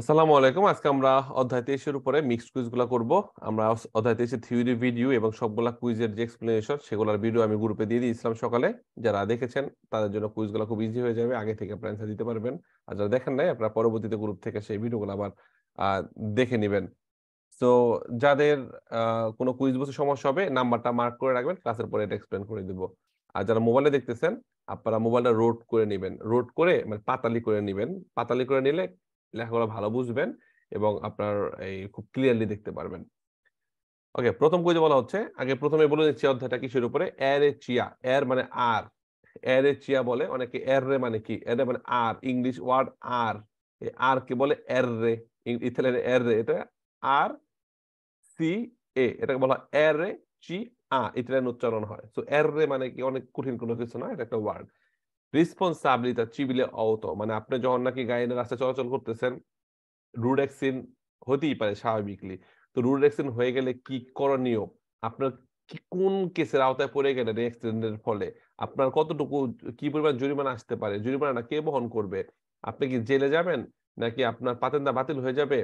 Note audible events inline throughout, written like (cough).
আসসালামু আলাইকুম আজকে আমরা অধ্যায় তেইশের উপরে মিক্সড কুইজ কুইজগুলো করবো আমরা অধ্যায় তেইশে থিওরি ভিডিও এবং সবগুলা কুইজের যে এক্সপ্লেনেশন সেগুলোর ভিডিও আমি গ্রুপে দিয়ে দিয়েছিলাম সকালে যারা দেখেছেন তাদের জন্য কুইজগুলো খুব ইজি হয়ে যাবে আগে থেকে আপনারা অ্যান্সার দিতে পারবেন আর যারা দেখেন নাই আপনারা পরবর্তীতে গ্রুপ থেকে সেই ভিডিওগুলো আবার দেখে নেবেন তো যাদের কোনো কুইজ বসে সমস্যা হবে নাম্বারটা মার্ক করে রাখবেন ক্লাসের পরে এটা এক্সপ্লেন করে দিব আর যারা মোবাইলে দেখতেছেন আপনারা মোবাইলটা রোড করে নেবেন রোড করে মানে পাতালি করে নেবেন পাতালি করে নিলে লেখাগুলো ভালো বুঝবেন এবং আপনার এই খুব ক্লিয়ারলি দেখতে পারবেন ওকে প্রথম কুইজে বলা হচ্ছে আগে প্রথমে বলে দিচ্ছি অধ্যায়টা কিসের উপরে এর চিয়া এর মানে আর এর চিয়া বলে অনেকে এর রে মানে কি এর রে মানে আর ইংলিশ ওয়ার্ড আর আর কে বলে এর রে ইতালিয়ান এর রে এটা আর সি এ এটাকে বলা হয় রে চি আ ইতালিয়ান উচ্চারণ হয় তো এর রে মানে কি অনেক কঠিন কোনো কিছু না এটা একটা ওয়ার্ড রিসপন্সাবিলিটা চিবিলে অত মানে আপনি যখন নাকি গাড়ি রাস্তা চলাচল করতেছেন রুড অ্যাক্সিডেন্ট হতেই পারে স্বাভাবিকলি তো রুড অ্যাক্সিডেন্ট হয়ে গেলে কি করণীয় আপনার কি কোন কেসের আওতায় পড়ে গেলেন অ্যাক্সিডেন্টের ফলে আপনার কতটুকু কি পরিমাণ জরিমানা আসতে পারে জরিমানাটা কে বহন করবে আপনি কি জেলে যাবেন নাকি আপনার পাতেন্দা বাতিল হয়ে যাবে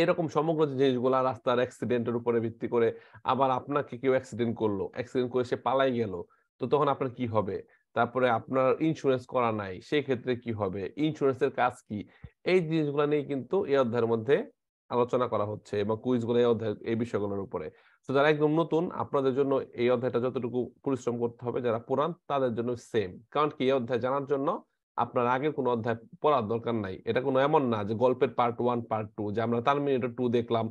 এরকম সমগ্র জিনিসগুলা রাস্তার অ্যাক্সিডেন্টের উপরে ভিত্তি করে আবার আপনাকে কেউ অ্যাক্সিডেন্ট করলো অ্যাক্সিডেন্ট করে সে পালাই গেল তো তখন আপনার কি হবে তারপরে আপনার ইন্স্যুরেন্স করা নাই সেই ক্ষেত্রে কি হবে ইন্স্যুরেন্সের কাজ কি এই জিনিসগুলো নিয়ে কিন্তু এই অধ্যায়ের মধ্যে আলোচনা করা হচ্ছে এবং কুইজগুলো এই অধ্যায় এই বিষয়গুলোর উপরে তো যারা একদম নতুন আপনাদের জন্য এই অধ্যায়টা যতটুকু পরিশ্রম করতে হবে যারা পুরান তাদের জন্য সেম কারণ কি এই অধ্যায় জানার জন্য আপনার আগের কোনো অধ্যায় পড়ার দরকার নাই এটা কোনো এমন না যে গল্পের পার্ট ওয়ান পার্ট টু যে আমরা টার্মিনেটর টু দেখলাম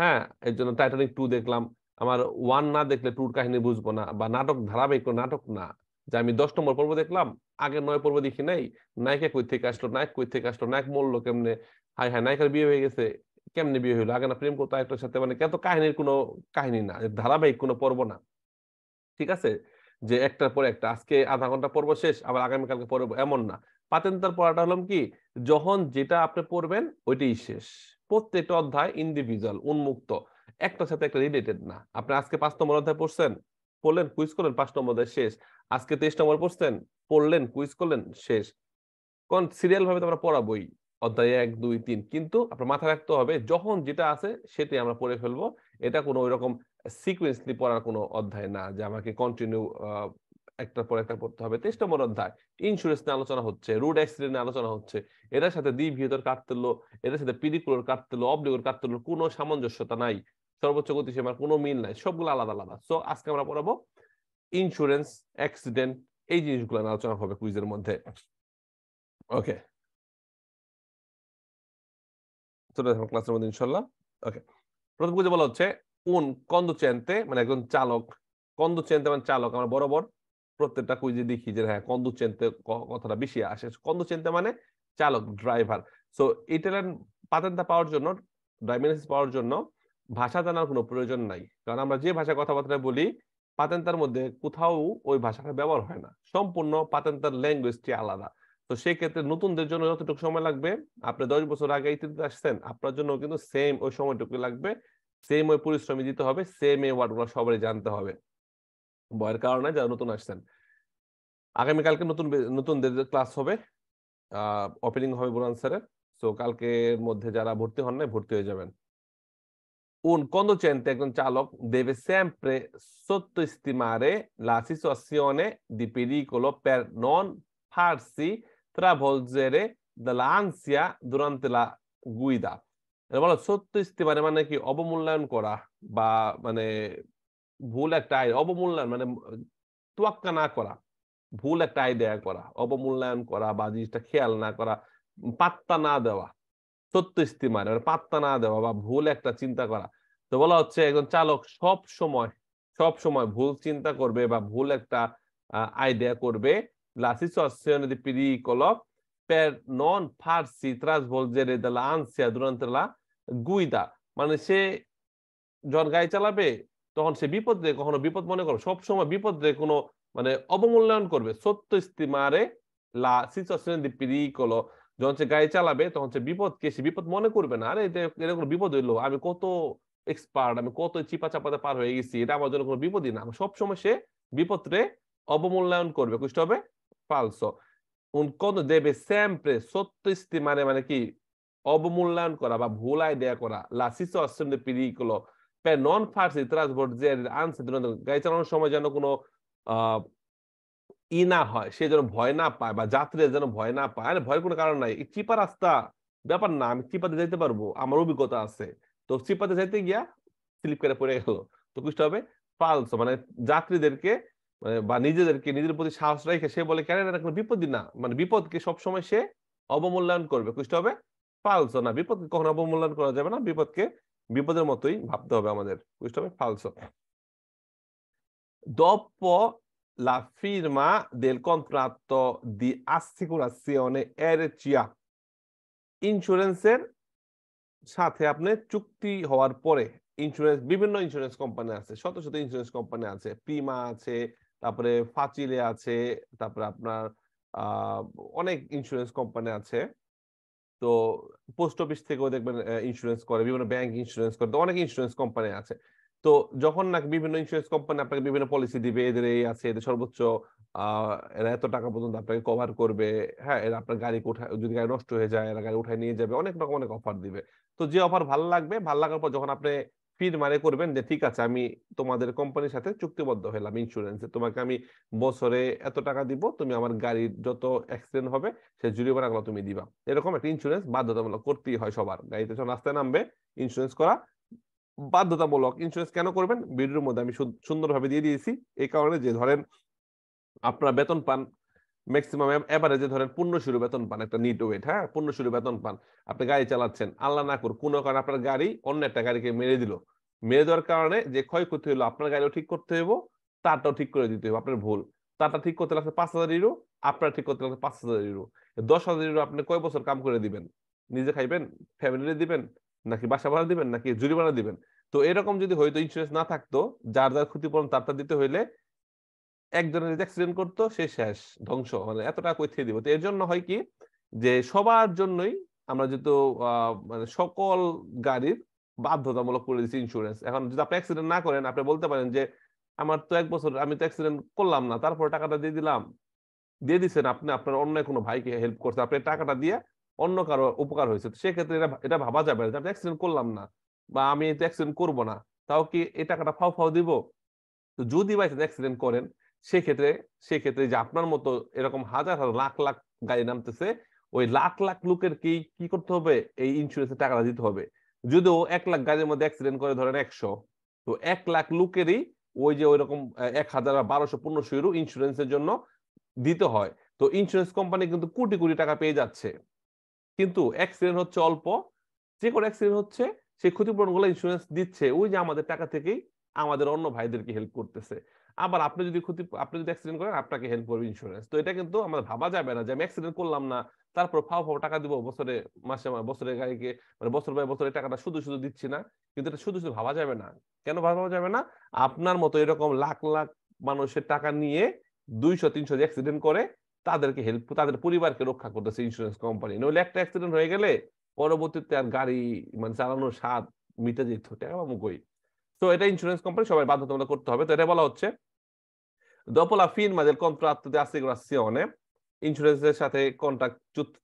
হ্যাঁ এর জন্য টাইটানিক টু দেখলাম আমার ওয়ান না দেখলে টুর কাহিনী বুঝবো না বা নাটক ধারাবাহিক নাটক না যে আমি দশ নম্বর পর্ব দেখলাম আগে নয় পর্ব দেখি নাই নায়িকা কই থেকে আসলো নায়ক কই থেকে আসলো নায়ক মরল কেমনে হাই হাই নায়িকার বিয়ে হয়ে গেছে কেমনে বিয়ে হইলো আগে না প্রেম করতো একটার সাথে মানে কেন কাহিনীর কোনো কাহিনী না ধারাবাহিক কোনো পর্ব না ঠিক আছে যে একটার পর একটা আজকে আধা ঘন্টা পর্ব শেষ আবার আগামীকালকে পর্ব এমন না পাতেন্তার পড়াটা হলাম কি যখন যেটা আপনি পড়বেন ওইটাই শেষ প্রত্যেকটা অধ্যায় ইন্ডিভিজুয়াল উন্মুক্ত একটার সাথে একটা রিলেটেড না আপনি আজকে পাঁচ নম্বর অধ্যায় পড়ছেন পড়লেন কুইজ করলেন পাঁচ নম্বর অধ্যায় শেষ আজকে তেইশ নম্বর পড়ছেন পড়লেন কুইজ করলেন শেষ কোন সিরিয়াল ভাবে আমরা পড়াবই অধ্যায় এক দুই তিন কিন্তু আপনার মাথায় রাখতে হবে যখন যেটা আছে সেটাই আমরা পড়ে ফেলবো এটা কোনো ওই রকম সিকুয়েন্সলি পড়ার কোনো অধ্যায় না যে আমাকে কন্টিনিউ একটার পর একটা পড়তে হবে তেইশ নম্বর অধ্যায় ইন্স্যুরেন্স নিয়ে আলোচনা হচ্ছে রোড অ্যাক্সিডেন্ট নিয়ে আলোচনা হচ্ছে এটার সাথে দ্বি ভিতর কাটতেল এটার সাথে পিডিকুলোর কাটতেল অবলিগোর কাটতেল কোনো সামঞ্জস্যতা নাই সর্বোচ্চ গতি কোনো মিল নাই সবগুলো আলাদা আলাদা সো আজকে আমরা পড়াবো ইন্স্যুরেন্স অ্যাক্সিডেন্ট এই জিনিসগুলো আলোচনা হবে কুইজের মধ্যে ওকে ক্লাসের মধ্যে ইনশাল্লাহ ওকে প্রথম কুইজে বলা হচ্ছে কোন কন্দ চেনতে মানে একজন চালক কন্দ চেনতে মানে চালক আমরা বরাবর প্রত্যেকটা কুইজে দেখি যে হ্যাঁ কন্দ চেনতে কথাটা বেশি আসে কন্দ চেনতে মানে চালক ড্রাইভার সো ইটালিয়ান পাতেন্তা পাওয়ার জন্য ড্রাইভিং লাইসেন্স পাওয়ার জন্য ভাষা জানার কোনো প্রয়োজন নাই কারণ আমরা যে ভাষা কথাবার্তা বলি পাতেন্তার মধ্যে কোথাও ওই ভাষাটা ব্যবহার হয় না সম্পূর্ণ পাতেন্তার ল্যাঙ্গুয়েজটি আলাদা তো সেক্ষেত্রে নতুনদের জন্য যতটুকু সময় লাগবে আপনি দশ বছর আগে ইতিতে আসছেন আপনার জন্য কিন্তু সেম ওই সময়টুকু লাগবে সেম ওই পরিশ্রমী দিতে হবে সেম এই ওয়ার্ডগুলো সবারই জানতে হবে বয়ের কারণে যারা নতুন আসছেন আগামীকালকে নতুন নতুনদের ক্লাস হবে ওপেনিং হবে বোরান স্যারের সো কালকের মধ্যে যারা ভর্তি হন নাই ভর্তি হয়ে যাবেন un conducente con cialop deve sempre sottostimare la situazione di pericolo per non farsi travolgere dall'ansia durante la guida এটা বলো সত্যিস্তিমারে মানে কি অবমূল্যায়ন করা বা মানে ভুল একটা আয় অবমূল্যায়ন মানে তোয়াক্কা না করা ভুল একটা আইডিয়া করা অবমূল্যায়ন করা বা জিনিসটা খেয়াল না করা পাত্তা না দেওয়া সত্য মানে পাত্তা না দেওয়া বা ভুল একটা চিন্তা করা তো বলা হচ্ছে একজন চালক সব সময় সব সময় ভুল চিন্তা করবে বা ভুল একটা আইডিয়া করবে la মানে সে জ্বর গায়ে চালাবে তখন সে বিপদ বিপদে কখনো বিপদ মনে করবে সবসময় বিপদে কোনো মানে অবমূল্যায়ন করবে সত্য ইস্তিমারে লা সিচুয়েশন দি পিরিকলো যখন সে গায়ে চালাবে তখন সে বিপদ কে সে বিপদ মনে করবে না আরে এটা এরকম বিপদ হইলো আমি কত এক্সপার্ট আমি কত চিপা চাপাতে পার হয়ে গেছি এটা আমার জন্য কোনো বিপদই না সবসময় সে বিপদে অবমূল্যায়ন করবে কুষ্ট হবে ফালস কত দেবে স্যাম্পে সত্যিস্তি মানে মানে কি অবমূল্যায়ন করা বা ভুলাই দেয়া করা লাসিস অসম পিরিকলো নন ফার্সি ত্রাস ভোট যে আনসার গাড়ি চালানোর সময় যেন কোনো ই না হয় সে যেন ভয় না পায় বা যাত্রীরা যেন ভয় না পায় আরে ভয়ের কোনো কারণ নাই চিপা রাস্তা ব্যাপার না আমি চিপাতে যেতে পারবো আমার অভিজ্ঞতা আছে তো সিপাতে যাইতে গিয়া স্লিপ করে পড়ে গেল তো পুষ্ট হবে পালস মানে যাত্রীদেরকে মানে বা নিজেদেরকে নিজের প্রতি সাহস রেখে সে বলে কেন এটা কোনো বিপদই না মানে বিপদকে সবসময় সে অবমূল্যায়ন করবে পুষ্ট হবে ফালস না বিপদকে কখনো অবমূল্যায়ন করা যাবে না বিপদকে বিপদের মতোই ভাবতে হবে আমাদের বুঝতে হবে ফালস দপ্প la firma del contratto di assicurazione RCA ইন্স্যুরেন্সের সাথে আপনি চুক্তি হওয়ার পরে ইন্স্যুরেন্স বিভিন্ন ইন্স্যুরেন্স কোম্পানি আছে শত শত ইন্স্যুরেন্স কোম্পানি আছে পিমা আছে তারপরে ফাচিলে আছে তারপরে আপনার অনেক ইন্স্যুরেন্স কোম্পানি আছে তো পোস্ট অফিস থেকেও দেখবেন ইন্স্যুরেন্স করে বিভিন্ন ব্যাংক ইন্স্যুরেন্স করে তো অনেক ইন্স্যুরেন্স কোম্পানি আছে তো যখন নাকি বিভিন্ন ইন্স্যুরেন্স কোম্পানি আপনাকে বিভিন্ন পলিসি দিবে এদের এই আছে এদের সর্বোচ্চ এরা এত টাকা পর্যন্ত আপনাকে কভার করবে হ্যাঁ এরা আপনার গাড়ি উঠায় যদি গাড়ি নষ্ট হয়ে যায় এরা গাড়ি উঠায় নিয়ে যাবে অনেক রকম অনেক অফার দিবে তো যে অফার ভালো লাগবে ভালো লাগার পর যখন আপনি ফির মানে করবেন যে ঠিক আছে আমি তোমাদের কোম্পানির সাথে চুক্তিবদ্ধ হলাম ইন্স্যুরেন্সে তোমাকে আমি বছরে এত টাকা দিব তুমি আমার গাড়ির যত অ্যাক্সিডেন্ট হবে সে জরিমানাগুলো তুমি দিবা এরকম একটা ইন্স্যুরেন্স বাধ্যতামূলক করতেই হয় সবার গাড়িতে যখন রাস্তায় নামবে ইন্স্যুরেন্স করা বাধ্যতামূলক ইন্স্যুরেন্স কেন করবেন ভিডিওর মধ্যে আমি সুন্দরভাবে দিয়ে দিয়েছি এই কারণে যে ধরেন আপনার বেতন পান ম্যাক্সিমাম অ্যাভারেজে ধরেন পূর্ণ শুরু বেতন পান একটা নিট ওয়েট হ্যাঁ পূর্ণ শুরু বেতন পান আপনি গাড়ি চালাচ্ছেন আল্লাহ না করুন কোনো কারণে আপনার গাড়ি অন্য একটা গাড়িকে মেরে দিল মেরে দেওয়ার কারণে যে ক্ষয়ক্ষতি হলো আপনার গাড়িও ঠিক করতে হইব তারটাও ঠিক করে দিতে হবে আপনার ভুল তারটা ঠিক করতে লাগছে পাঁচ হাজার ইউরো আপনার ঠিক করতে লাগছে পাঁচ হাজার ইউরো দশ হাজার ইউরো আপনি কয় বছর কাম করে দিবেন নিজে খাইবেন ফ্যামিলি দিবেন নাকি বাসা ভাড়া দিবেন নাকি জুরিমানা দিবেন তো এরকম যদি হয়তো ইন্স্যুরেন্স না থাকতো যার যার ক্ষতিপূরণ তারটা দিতে হইলে একজনের যদি অ্যাক্সিডেন্ট করতো সে শেষ ধ্বংস মানে এত টাকা কই দিব তো এর জন্য হয় কি যে সবার জন্যই আমরা যেহেতু মানে সকল গাড়ির বাধ্যতামূলক করে দিচ্ছি ইন্স্যুরেন্স এখন যদি আপনি অ্যাক্সিডেন্ট না করেন আপনি বলতে পারেন যে আমার তো এক বছর আমি তো অ্যাক্সিডেন্ট করলাম না তারপর টাকাটা দিয়ে দিলাম দিয়ে দিচ্ছেন আপনি আপনার অন্য কোনো ভাইকে হেল্প করছে আপনি টাকাটা দিয়ে অন্য কারো উপকার হয়েছে সেক্ষেত্রে এটা এটা ভাবা যাবে না আমি অ্যাক্সিডেন্ট করলাম না বা আমি তো অ্যাক্সিডেন্ট করবো না তাও কি এই টাকাটা ফাও ফাও দিব তো যদি বাই অ্যাক্সিডেন্ট করেন সেক্ষেত্রে সেক্ষেত্রে যে আপনার মতো এরকম হাজার হাজার লাখ লাখ গাড়ি নামতেছে ওই লাখ লাখ লোকের কি কি করতে হবে এই ইন্স্যুরেন্সের টাকাটা দিতে হবে যদিও এক লাখ গাড়ির মধ্যে অ্যাক্সিডেন্ট করে ধরেন একশো তো এক লাখ লোকেরই ওই যে ওই রকম এক হাজার বা বারোশো পনেরোশো ইউরো ইন্স্যুরেন্সের জন্য দিতে হয় তো ইন্স্যুরেন্স কোম্পানি কিন্তু কোটি কোটি টাকা পেয়ে যাচ্ছে কিন্তু অ্যাক্সিডেন্ট হচ্ছে অল্প যে কোনো অ্যাক্সিডেন্ট হচ্ছে সেই ক্ষতিপূরণগুলো ইন্স্যুরেন্স দিচ্ছে ওই যে আমাদের টাকা থেকেই আমাদের অন্য ভাইদেরকে হেল্প করতেছে আবার আপনি যদি ক্ষতি আপনি যদি অ্যাক্সিডেন্ট করেন আপনাকে হেল্প করবে ইন্স্যুরেন্স তো এটা কিন্তু আমাদের ভাবা যাবে না যে আমি অ্যাক্সিডেন্ট করলাম না তারপর ফাও ফাও টাকা দিব বছরে মাসে বছরে গাড়িকে মানে বছর বাই বছরে টাকাটা শুধু শুধু দিচ্ছি না কিন্তু এটা শুধু শুধু ভাবা যাবে না কেন ভাবা যাবে না আপনার মতো এরকম লাখ লাখ মানুষের টাকা নিয়ে দুইশো তিনশো অ্যাক্সিডেন্ট করে তাদেরকে হেল্প তাদের পরিবারকে রক্ষা করতেছে ইন্স্যুরেন্স কোম্পানি নইলে একটা অ্যাক্সিডেন্ট হয়ে গেলে পরবর্তীতে আর গাড়ি মানে চালানোর স্বাদ মিটে যেত টাকা বা মুখই তো এটা ইন্স্যুরেন্স কোম্পানি সবাই বাধ্যতামূলক করতে হবে তো এটা বলা হচ্ছে Dopo la firma del contratto di assicurazione, insurance সাথে কন্ট্রাক্ট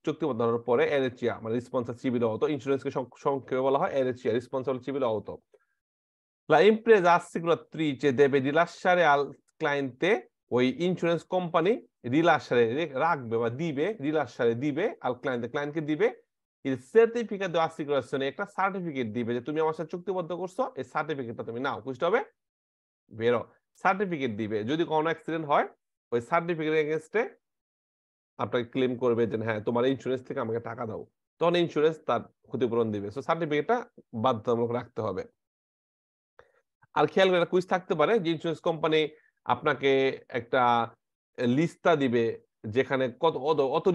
চুক্তিবদ্ধ হওয়ার পরে এলএচইআ মানে রেসপন্সিবল সিভিল অটো ইন্স্যুরেন্সকে সংক্ষেপে বলা হয় এলএচইআ responsible civil auto La impresa assicuratrice deve rilasciare al cliente ওই ইন্স্যুরেন্স কোম্পানি রিলাসারে রাখবে বা দিবে রিলাসারে দিবে আর ক্লায়েন্ট ক্লায়েন্টকে দিবে এর সার্টিফিকেট দেওয়া আসিকুরেশনে একটা সার্টিফিকেট দিবে যে তুমি আমার সাথে চুক্তিবদ্ধ করছো এই সার্টিফিকেটটা তুমি নাও বুঝতে হবে বেরো সার্টিফিকেট দিবে যদি কোনো অ্যাক্সিডেন্ট হয় ওই সার্টিফিকেট এগেনস্টে আপনাকে ক্লেম করবে যে হ্যাঁ তোমার ইন্স্যুরেন্স থেকে আমাকে টাকা দাও তখন ইন্স্যুরেন্স তার ক্ষতিপূরণ দিবে সো সার্টিফিকেটটা বাধ্যতামূলক রাখতে হবে আর খেয়াল করে কুইজ থাকতে পারে যে ইন্স্যুরেন্স কোম্পানি আপনাকে একটা লিস্তা দিবে যেখানে কত অত অত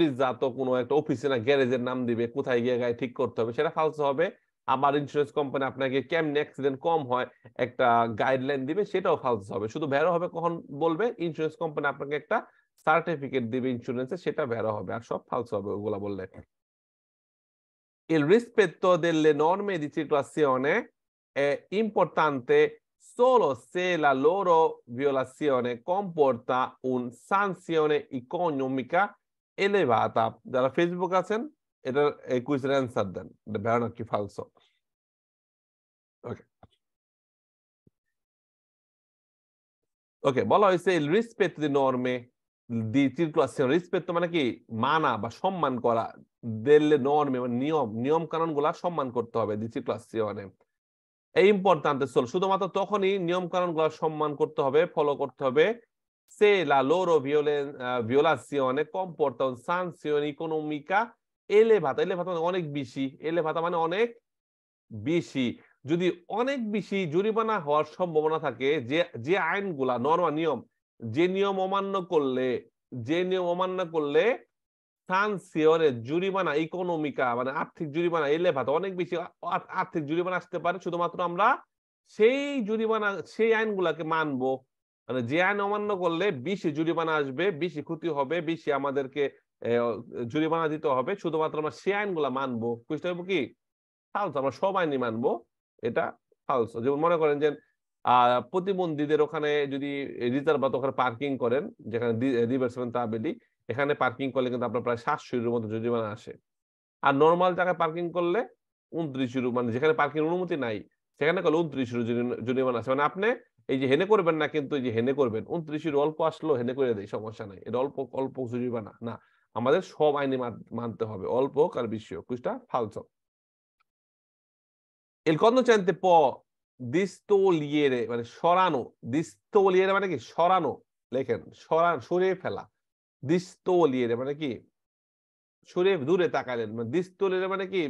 কোনো একটা অফিসে না গ্যারেজের নাম দিবে কোথায় গিয়ে গায়ে ঠিক করতে হবে সেটা ফালসো হবে আবার ইন্স্যুরেন্স কোম্পানি আপনাকে কেমন অ্যাক্সিডেন্ট কম হয় একটা গাইডলাইন দিবে সেটাও ফালস হবে শুধু ভেরো হবে কখন বলবে ইন্স্যুরেন্স কোম্পানি আপনাকে একটা সার্টিফিকেট দিবে ইন্স্যুরেন্সে সেটা ভেরো হবে আর সব ফালস হবে ওগুলো বললে il rispetto delle norme di circolazione è importante solo se la loro violazione comporta sanzione economica elevata. যারা ফেসবুক আছেন এটার কুইজের অ্যান্সার দেন ভ্যারনার কি ফালস ওকে ওকে বলা হয়েছে রিসপেক্ট দি নর্মে দি রিসপেক্ট মানে কি মানা বা সম্মান করা দেলে নর্মে নিয়ম নিয়ম কানুন গুলা সম্মান করতে হবে এই ইম্পর্টেন্ট সোল শুধুমাত্র তখনই নিয়ম কানুন গুলা সম্মান করতে হবে ফলো করতে হবে se la loro violen, uh, violazione comporta সান সিওন ইকোনমিকা এলে ভাতা এলে ভাতা মানে অনেক বেশি এলে ভাতা মানে অনেক বেশি যদি অনেক বেশি জরিমানা হওয়ার সম্ভাবনা থাকে যে যে আইনগুলা নর্মা নিয়ম যে নিয়ম অমান্য করলে যে নিয়ম অমান্য করলে জরিমানা ইকোনমিকা মানে আর্থিক জরিমানা এলে ভাতা অনেক বেশি আর্থিক জরিমানা আসতে পারে শুধুমাত্র আমরা সেই জরিমানা সেই আইনগুলাকে মানবো মানে যে আইন অমান্য করলে বেশি জরিমানা আসবে বেশি ক্ষতি হবে বেশি আমাদেরকে জরিমানা দিতে হবে শুধুমাত্র আমরা সে আইনগুলা মানবো বুঝতে হবে কি ফালস আমরা সব আইনই মানবো এটা ফালস যেমন মনে করেন যে প্রতিবন্ধীদের ওখানে যদি রিজার্ভ বা ওখানে পার্কিং করেন যেখানে রিভার্সমেন্ট তাবেলি এখানে পার্কিং করলে কিন্তু আপনার প্রায় সাতশো ইউরোর মতো জরিমানা আসে আর নর্মাল জায়গায় পার্কিং করলে উনত্রিশ ইউরো মানে যেখানে পার্কিং অনুমতি নাই সেখানে করলে উনত্রিশ ইউরো জরিমানা আসে মানে আপনি এই যে হেনে করবেন না কিন্তু এই যে হেনে করবেন উনত্রিশ ইউরো অল্প আসলো হেনে করে দেয় সমস্যা নাই এটা অল্প অল্প জরিমানা না আমাদের সব আইনে মানতে হবে অল্প হোক আর বেশি হোক কুইজটা ফালস চাইতে প দিস্তলিয়ে মানে সরানো দিস্তলিয়ে মানে কি সরানো লেখেন সরান সরিয়ে ফেলা দিস্তলিয়ে মানে কি সরিয়ে দূরে তাকালেন মানে দিস্তলিয়ে মানে কি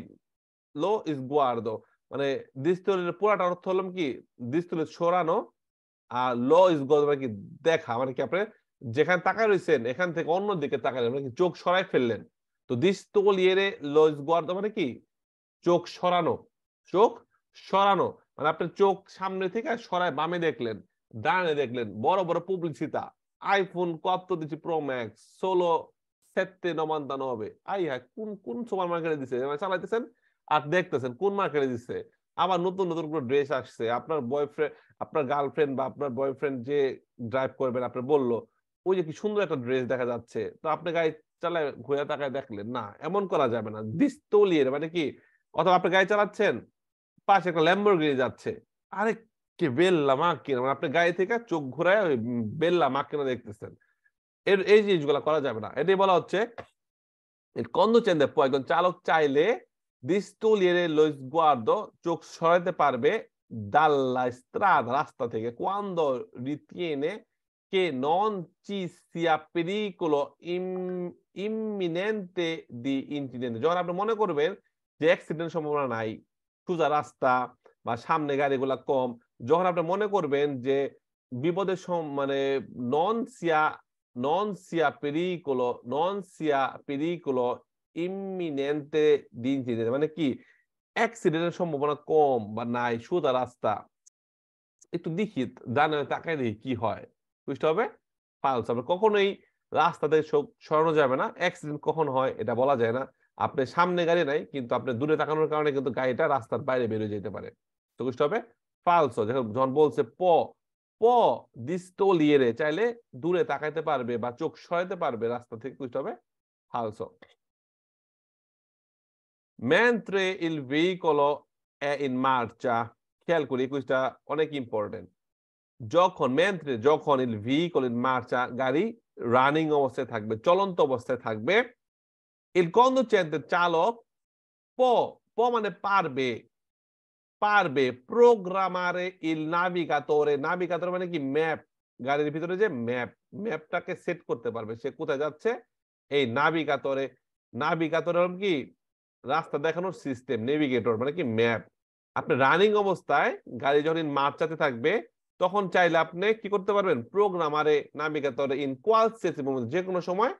লো ইস গুয়ার্দ মানে দিস্তলের পুরাটা অর্থ হলাম কি দিস্তলের সরানো আর ল ইস গুয়ার্দ মানে কি দেখা মানে কি আপনার যেখানে তাকায় রয়েছেন এখান থেকে অন্য দিকে তাকালেন মানে চোখ সরাই ফেললেন তো দিস তোল ইয়ে লজ গোয়ার্দ মানে কি চোখ সরানো চোখ সরানো মানে আপনি চোখ সামনে থেকে সরায় বামে দেখলেন ডানে দেখলেন বড় বড় পুবলিসিতা আইফোন কত দিচ্ছি প্রো ম্যাক্স ষোলো সেতে নমান্তানো হবে আই হ্যাঁ কোন কোন সুপার মার্কেটে দিচ্ছে মানে চালাইতেছেন আর দেখতেছেন কোন মার্কেটে দিচ্ছে আবার নতুন নতুন কোনো ড্রেস আসছে আপনার বয়ফ্রেন্ড আপনার গার্লফ্রেন্ড বা আপনার বয়ফ্রেন্ড যে ড্রাইভ করবেন আপনার বললো ওই যে কি সুন্দর একটা ড্রেস দেখা যাচ্ছে তো আপনি গায়ে চালায় ঘুরে তাকায় দেখলেন না এমন করা যাবে না দিস তলিয়ে মানে কি অথবা আপনি গায়ে চালাচ্ছেন পাশে একটা গিয়ে যাচ্ছে আরে কি বেল্লা মা কিনা মানে আপনি গায়ে থেকে চোখ ঘুরায় ওই বেল্লা মা কিনা দেখতেছেন এর এই জিনিসগুলো করা যাবে না এটাই বলা হচ্ছে কন্দচেন্দে একজন চালক চাইলে দিস্তলিয়ে লইস গুয়ার্দ চোখ সরাতে পারবে দাল্লা রাস্তা থেকে কোয়ান্দ এনে che non ci sia pericolo imminente di incident যখন আপনি মনে করবেন যে অ্যাক্সিডেন্ট সম্ভাবনা নাই সোজা রাস্তা বা সামনে গাড়িগুলা কম যখন আপনি মনে করবেন যে বিপদের মানে নন সিয়া নন সিয়া পেরিকোলো নন সিয়া পেরিকোলো ইমিনেন্টে দিন মানে কি অ্যাক্সিডেন্টের সম্ভাবনা কম বা নাই সোজা রাস্তা একটু দেখি জানা তাকে দেখি কি হয় পুলিশটা হবে ফালস আপনি কখনোই রাস্তাতে সরানো যাবে না অ্যাক্সিডেন্ট কখন হয় এটা বলা যায় না আপনি সামনে গাড়ি নাই কিন্তু আপনি দূরে তাকানোর কারণে কিন্তু গাড়িটা রাস্তার বাইরে বেরিয়ে যেতে পারে তো পুলিশটা হবে ফালস যখন জন বলছে প প দিস্তলিয়েরে চাইলে দূরে তাকাইতে পারবে বা চোখ সরাইতে পারবে রাস্তা থেকে পুলিশটা হবে ফালস mentre ইল ভেহিকল è in marcia খেয়াল করি একুশটা অনেক ইম্পর্টেন্ট যখন মেন্ত্রে যখন ইল ভিকল ইল মার্চা গাড়ি রানিং অবস্থায় থাকবে চলন্ত অবস্থায় থাকবে ইল কন্দচেন্দ্রের চালক প প মানে পারবে পারবে প্রোগ্রামারে ইল নাভিগাতরে নাভিগাতর মানে কি ম্যাপ গাড়ির ভিতরে যে ম্যাপ ম্যাপটাকে সেট করতে পারবে সে কোথায় যাচ্ছে এই নাবিকাতরে নাবিকাতরে কি রাস্তা দেখানোর সিস্টেম নেভিগেটর মানে কি ম্যাপ আপনি রানিং অবস্থায় গাড়ি যখন মার্চাতে থাকবে তখন চাইলে আপনি কি করতে পারবেন প্রোগ্রামারে নামিকাতরে ইন কোয়াল যে কোনো সময়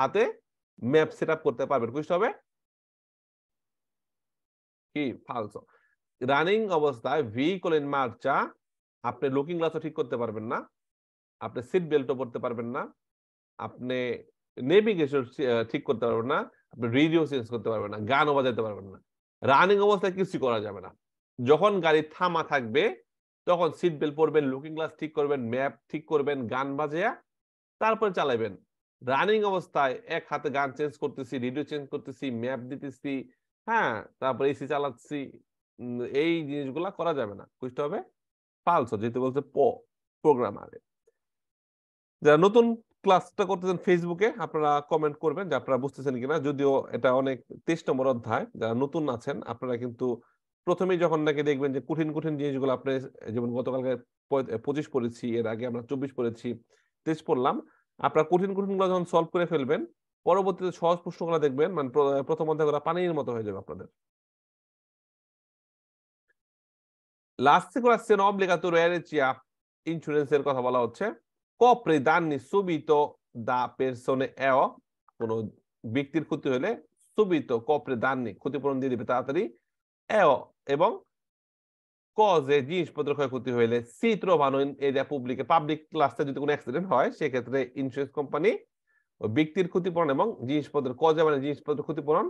হাতে ম্যাপ সেট করতে পারবেন বুঝতে হবে কি ফালসো রানিং অবস্থায় ভেহিকল ইন মার্চা আপনি লুকিং গ্লাসও ঠিক করতে পারবেন না আপনি সিট বেল্টও পড়তে পারবেন না আপনি নেভিগেশন ঠিক করতে পারবেন না আপনি রেডিও চেঞ্জ করতে পারবেন না গানও বাজাতে পারবেন না রানিং অবস্থায় কিছু করা যাবে না যখন গাড়ি থামা থাকবে তখন সিট বেল পরবেন লুকিং গ্লাস ঠিক করবেন ম্যাপ ঠিক করবেন গান বাজিয়া তারপরে চালাবেন রানিং অবস্থায় এক হাতে গান চেঞ্জ করতেছি রেডিও চেঞ্জ করতেছি ম্যাপ দিতেছি হ্যাঁ তারপরে এসি চালাচ্ছি এই জিনিসগুলা করা যাবে না বুঝতে হবে পালস যেহেতু বলছে প প্রোগ্রামারে যারা নতুন ক্লাসটা করতেছেন ফেসবুকে আপনারা কমেন্ট করবেন যে আপনারা বুঝতেছেন কিনা যদিও এটা অনেক তেইশ নম্বর অধ্যায় যারা নতুন আছেন আপনারা কিন্তু প্রথমেই যখন নাকি দেখবেন যে কঠিন কঠিন জিনিসগুলো আপনি যেমন গতকালকে পঁচিশ পড়েছি এর আগে আমরা চব্বিশ পড়েছি তেইশ পড়লাম আপনার কঠিন কঠিনগুলো যখন সলভ করে ফেলবেন পরবর্তীতে সহজ প্রশ্নগুলো দেখবেন মানে প্রথম অধ্যায়গুলো পানির মতো হয়ে যাবে আপনাদের লাস্টে কোশ্চেন অব্লিগাতো রয়েছে কথা বলা হচ্ছে কপ্রে দাননি সুবিত দা পেরসনে এও কোনো ব্যক্তির ক্ষতি হলে সুবিত দান নি ক্ষতিপূরণ দিয়ে দিবে তাড়াতাড়ি এবং কজে জিনিসপত্র ক্ষয়ক্ষতি হইলে সিত্র মানো এরিয়া পাবলিকে পাবলিক ক্লাসে যদি কোনো অ্যাক্সিডেন্ট হয় সেক্ষেত্রে ইন্স্যুরেন্স কোম্পানি ব্যক্তির ক্ষতিপূরণ এবং জিনিসপত্র কজে মানে জিনিসপত্র ক্ষতিপূরণ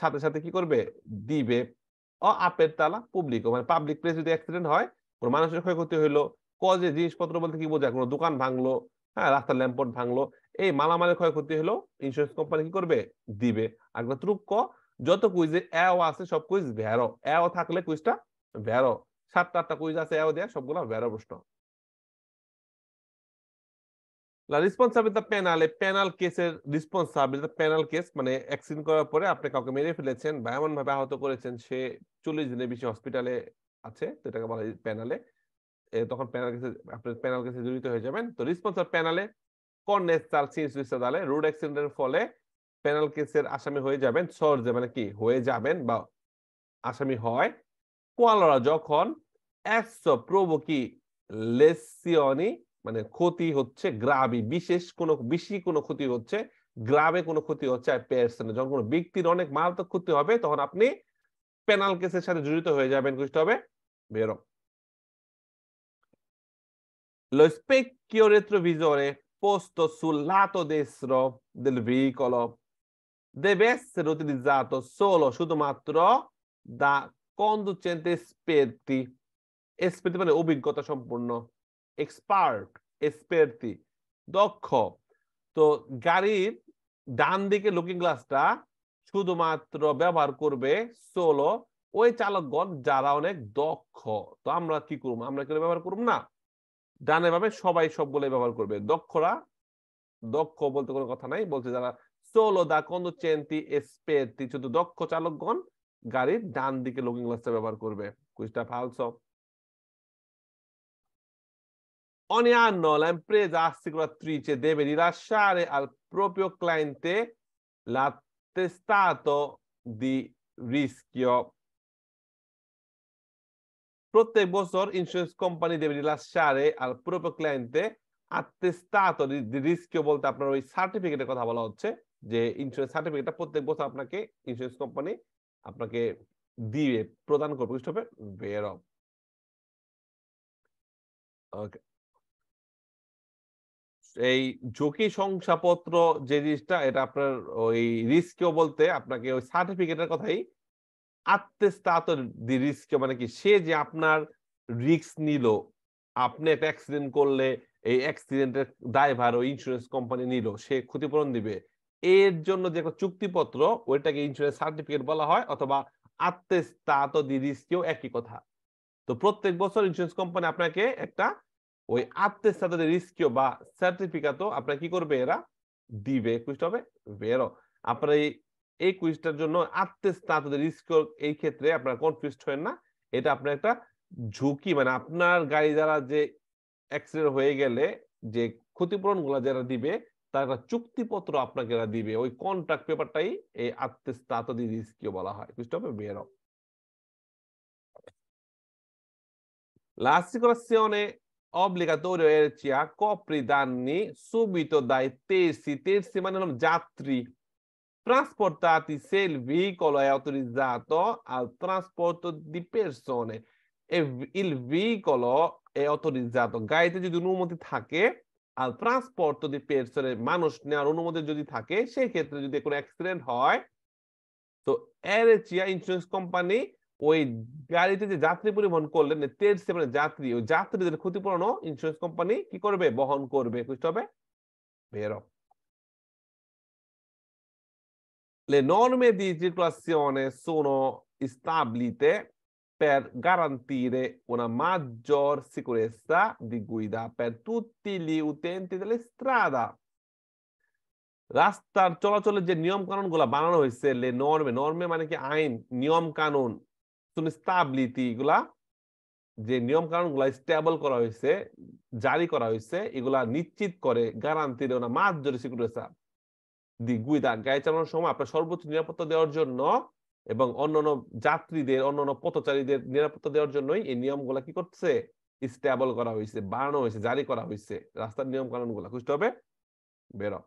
সাথে সাথে কি করবে দিবে অ আপের তালা পাবলিক মানে পাবলিক প্লেস যদি অ্যাক্সিডেন্ট হয় কোনো মানুষের ক্ষয়ক্ষতি হইলো কজে জিনিসপত্র বলতে কি বোঝায় কোনো দোকান ভাঙলো হ্যাঁ রাস্তার ল্যাম্পট ভাঙলো এই মালামালের ক্ষয়ক্ষতি হলো ইন্স্যুরেন্স কোম্পানি কি করবে দিবে আর ত্রুক যত কুইজে অ্যাও আছে সব কুইজ ভ্যারো অ্যাও থাকলে কুইজটা ভ্যারো সাতটা আটটা কুইজ আছে অ্যাও দেয়া সবগুলো ভ্যারো প্রশ্ন অ্যাক্সিডেন্ট মানে করার পরে আপনি কাউকে মেরে ফেলেছেন বা এমন ভাবে আহত করেছেন সে চল্লিশ দিনের বেশি হসপিটালে আছে তখন কেসে আপনি কেসে জড়িত হয়ে তো রোড ফলে পেনাল কেসের আসামি হয়ে যাবেন সরজে মানে কি হয়ে যাবেন বা আসামি হয় কোয়ালরা যখন একশো প্রবো লেসিয়নি মানে ক্ষতি হচ্ছে গ্রাবি বিশেষ কোনো বেশি কোনো ক্ষতি হচ্ছে গ্রাবে কোনো ক্ষতি হচ্ছে আর পেয়ারসনে যখন কোনো ব্যক্তির অনেক মারাত্মক ক্ষতি হবে তখন আপনি পেনাল কেসের সাথে জড়িত হয়ে যাবেন খুঁজতে হবে বেরো Lo specchio retrovisore posto sul lato destro del Deve utilizzato solo শুধুমাত্র da conducente esperti. Esperti মানে অভিজ্ঞতা সম্পূর্ণ এক্সপার্ট এসপেরতি দক্ষ তো গাড়ির ডান দিকে লুকিং গ্লাসটা শুধুমাত্র ব্যবহার করবে সোলো ওই চালকগণ যারা অনেক দক্ষ তো আমরা কি করব আমরা কেউ ব্যবহার করব না ডানে ভাবে সবাই সবগুলো ব্যবহার করবে দক্ষরা দক্ষ বলতে কোনো কথা নাই বলছে যারা solo da conducenti esperti শুধু দক্ষ চালকগণ গাড়ির ডান দিকে লুকিং গ্লাসটা ব্যবহার করবে কুইজটা ফালসো Ogni anno l'impresa assicuratrice deve rilasciare al proprio cliente l'attestato di rischio. প্রত্যেক বছর ইন্স্যুরেন্স কোম্পানি দেবে রিলাসারে আর প্রোপো ক্লায়েন্টে আত্মেস্তাত রিস্কিও বলতে আপনার ওই সার্টিফিকেটের কথা বলা হচ্ছে যে ইন্স্যুরেন্স সার্টিফিকেটটা প্রত্যেক বছর আপনাকে ইন্স্যুরেন্স কোম্পানি আপনাকে দিয়ে প্রদান করবে কিছু হবে বেয়ার অফ ওকে এই ঝুঁকি শংসাপত্র যে জিনিসটা এটা আপনার ওই রিস্কেও বলতে আপনাকে ওই সার্টিফিকেটের কথাই আত্মেস্তাত দি রিস্কে মানে কি সে যে আপনার রিস্ক নিল আপনি একটা অ্যাক্সিডেন্ট করলে এই অ্যাক্সিডেন্টের ড্রাইভার ও ইন্স্যুরেন্স কোম্পানি নিল সে ক্ষতিপূরণ দিবে এর জন্য যে চুক্তিপত্র ওইটাকে ইন্স্যুরেন্স সার্টিফিকেট বলা হয় অথবা আত্মেস্তাত দিদিস্তিও একই কথা তো প্রত্যেক বছর ইন্স্যুরেন্স কোম্পানি আপনাকে একটা ওই আত্মেস্তাত রিস্কিও বা সার্টিফিকেটও আপনার কি করবে এরা দিবে কুইস্ট হবে বেরো আপনার এই এই কুইস্টার জন্য আত্মেস্তাত রিস্কিও এই ক্ষেত্রে আপনার কনফিউজড হয়েন না এটা আপনার একটা ঝুঁকি মানে আপনার গাড়ি দ্বারা যে অ্যাক্সিডেন্ট হয়ে গেলে যে ক্ষতিপূরণ গুলা যারা দিবে তারা চুক্তিপত্র আপনাকে এরা দিবে ওই কন্ট্রাক্ট পেপারটাই এই আত্মেস্তাতি রিস্কিও বলা হয় বুঝতে হবে বেরো La assicurazione obbligatoria RCA copre i danni subito dai terzi, terzi ma non giattri, trasportati se il veicolo è autorizzato al trasporto di persone e il veicolo è autorizzato. গাড়িতে যদি অনুমতি থাকে আর ট্রান্সপোর্ট যদি পেটসের মানুষ নেওয়ার অনুমতি যদি থাকে সেই ক্ষেত্রে যদি কোনো অ্যাক্সিডেন্ট হয় তো এরেচিয়া ইন্স্যুরেন্স কোম্পানি ওই গাড়িতে যে যাত্রী পরিবহন করলেন তেরছে মানে যাত্রী ওই যাত্রীদের ক্ষতিপূরণও ইন্স্যুরেন্স কোম্পানি কি করবে বহন করবে বুঝতে হবে বের Le norme di circolazione sono stabilite per garantire una maggior sicurezza di guida per tutti gli utenti delle strade. রাস্তার চলাচলের যে নিয়ম কানুন গুলা বানানো হয়েছে লে নর্মে নর্মে মানে কি আইন নিয়ম কানুন সুনিস্তাবিলিটি এগুলা যে নিয়ম কানুন গুলা স্টেবল করা হয়েছে জারি করা হয়েছে এগুলা নিশ্চিত করে গ্যারান্টি দেওয়া মাছ জোরে সিকিউরিটি দি গুইদা গায়ে চালানোর সময় আপনার সর্বোচ্চ নিরাপত্তা দেওয়ার জন্য এবং অন্যান্য যাত্রীদের অন্যান্য পথচারীদের নিরাপত্তা দেওয়ার জন্যই এই নিয়মগুলো কি করছে স্টেবল করা হয়েছে বাড়ানো হয়েছে জারি করা হয়েছে রাস্তার নিয়ম কানুন গুলা খুঁজতে হবে বেরো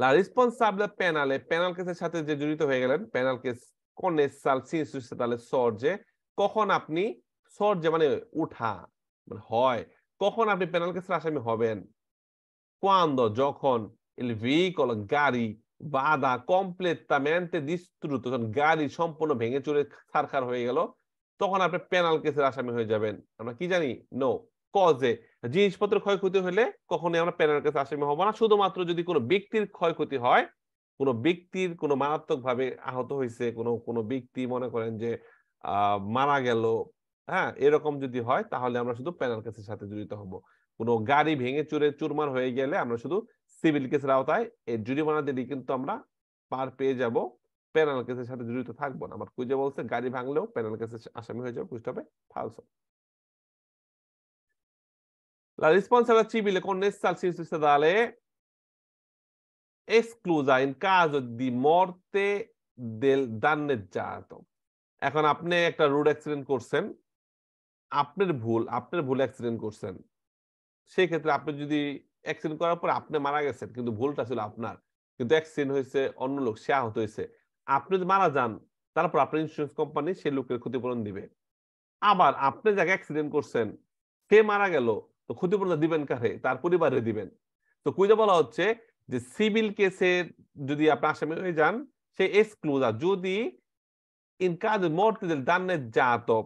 লা responsable penale penal কেসের সাথে যে জড়িত হয়ে গেলেন penal কেস কনেসাল সিনসুসে তাহলে সরজে কখন আপনি সরজে মানে উঠা মানে হয় কখন আপনি পেনাল কেসের আসামি হবেন কোয়ান্দ যখন ইল ভেহিকল গাড়ি বাধা কমপ্লেটamente দিস্ত্রুত যখন গাড়ি সম্পূর্ণ ভেঙে চুরে সারখার হয়ে গেল তখন আপনি পেনাল কেসের আসামি হয়ে যাবেন আমরা কি জানি নো কজে জিনিসপত্র ক্ষয়ক্ষতি হলে কখনোই আমরা পেনাল কেসের আসামি হব না শুধুমাত্র যদি কোনো ব্যক্তির ক্ষয়ক্ষতি হয় কোনো ব্যক্তির কোনো মারাত্মকভাবে আহত হয়েছে কোনো কোনো ব্যক্তি মনে করেন যে মারা গেল হ্যাঁ এরকম যদি হয় তাহলে আমরা শুধু পেনাল কেসের সাথে জড়িত হব কোনো গাড়ি ভেঙে চুরে চুরমার হয়ে গেলে আমরা শুধু সিভিল কেসের আওতায় এই জরিমানা দিলে কিন্তু আমরা পার পেয়ে যাব প্যানাল কেসের সাথে জড়িত থাকবো না আমার কুইজে বলছে গাড়ি ভাঙলেও প্যানাল কেসের আসামি হয়ে যাবে কুইজটা হবে ফালস La responsabilità civile connessa al sinistro esclusa in caso di morte del danneggiato. এখন আপনি একটা রোড অ্যাক্সিডেন্ট করছেন আপনার ভুল আপনার ভুল অ্যাক্সিডেন্ট করছেন সেই আপনি যদি অ্যাক্সিডেন্ট করার পর আপনি মারা গেছেন কিন্তু ভুলটা ছিল আপনার কিন্তু অ্যাক্সিডেন্ট হয়েছে অন্য লোক সে আহত হয়েছে আপনি যদি মারা যান তারপর আপনার ইন্স্যুরেন্স কোম্পানি সেই লোকের ক্ষতিপূরণ দিবে আবার আপনি যাকে অ্যাক্সিডেন্ট করছেন সে মারা গেল তো ক্ষতিপূরণ দিবেন কারে তার পরিবারে দিবেন তো কুইজে বলা হচ্ছে যে সিভিল কেসে যদি আপনি আসামি হয়ে যান সে এক্সক্লুজার যদি ইন কাজ মর্তিদের দানের জাতক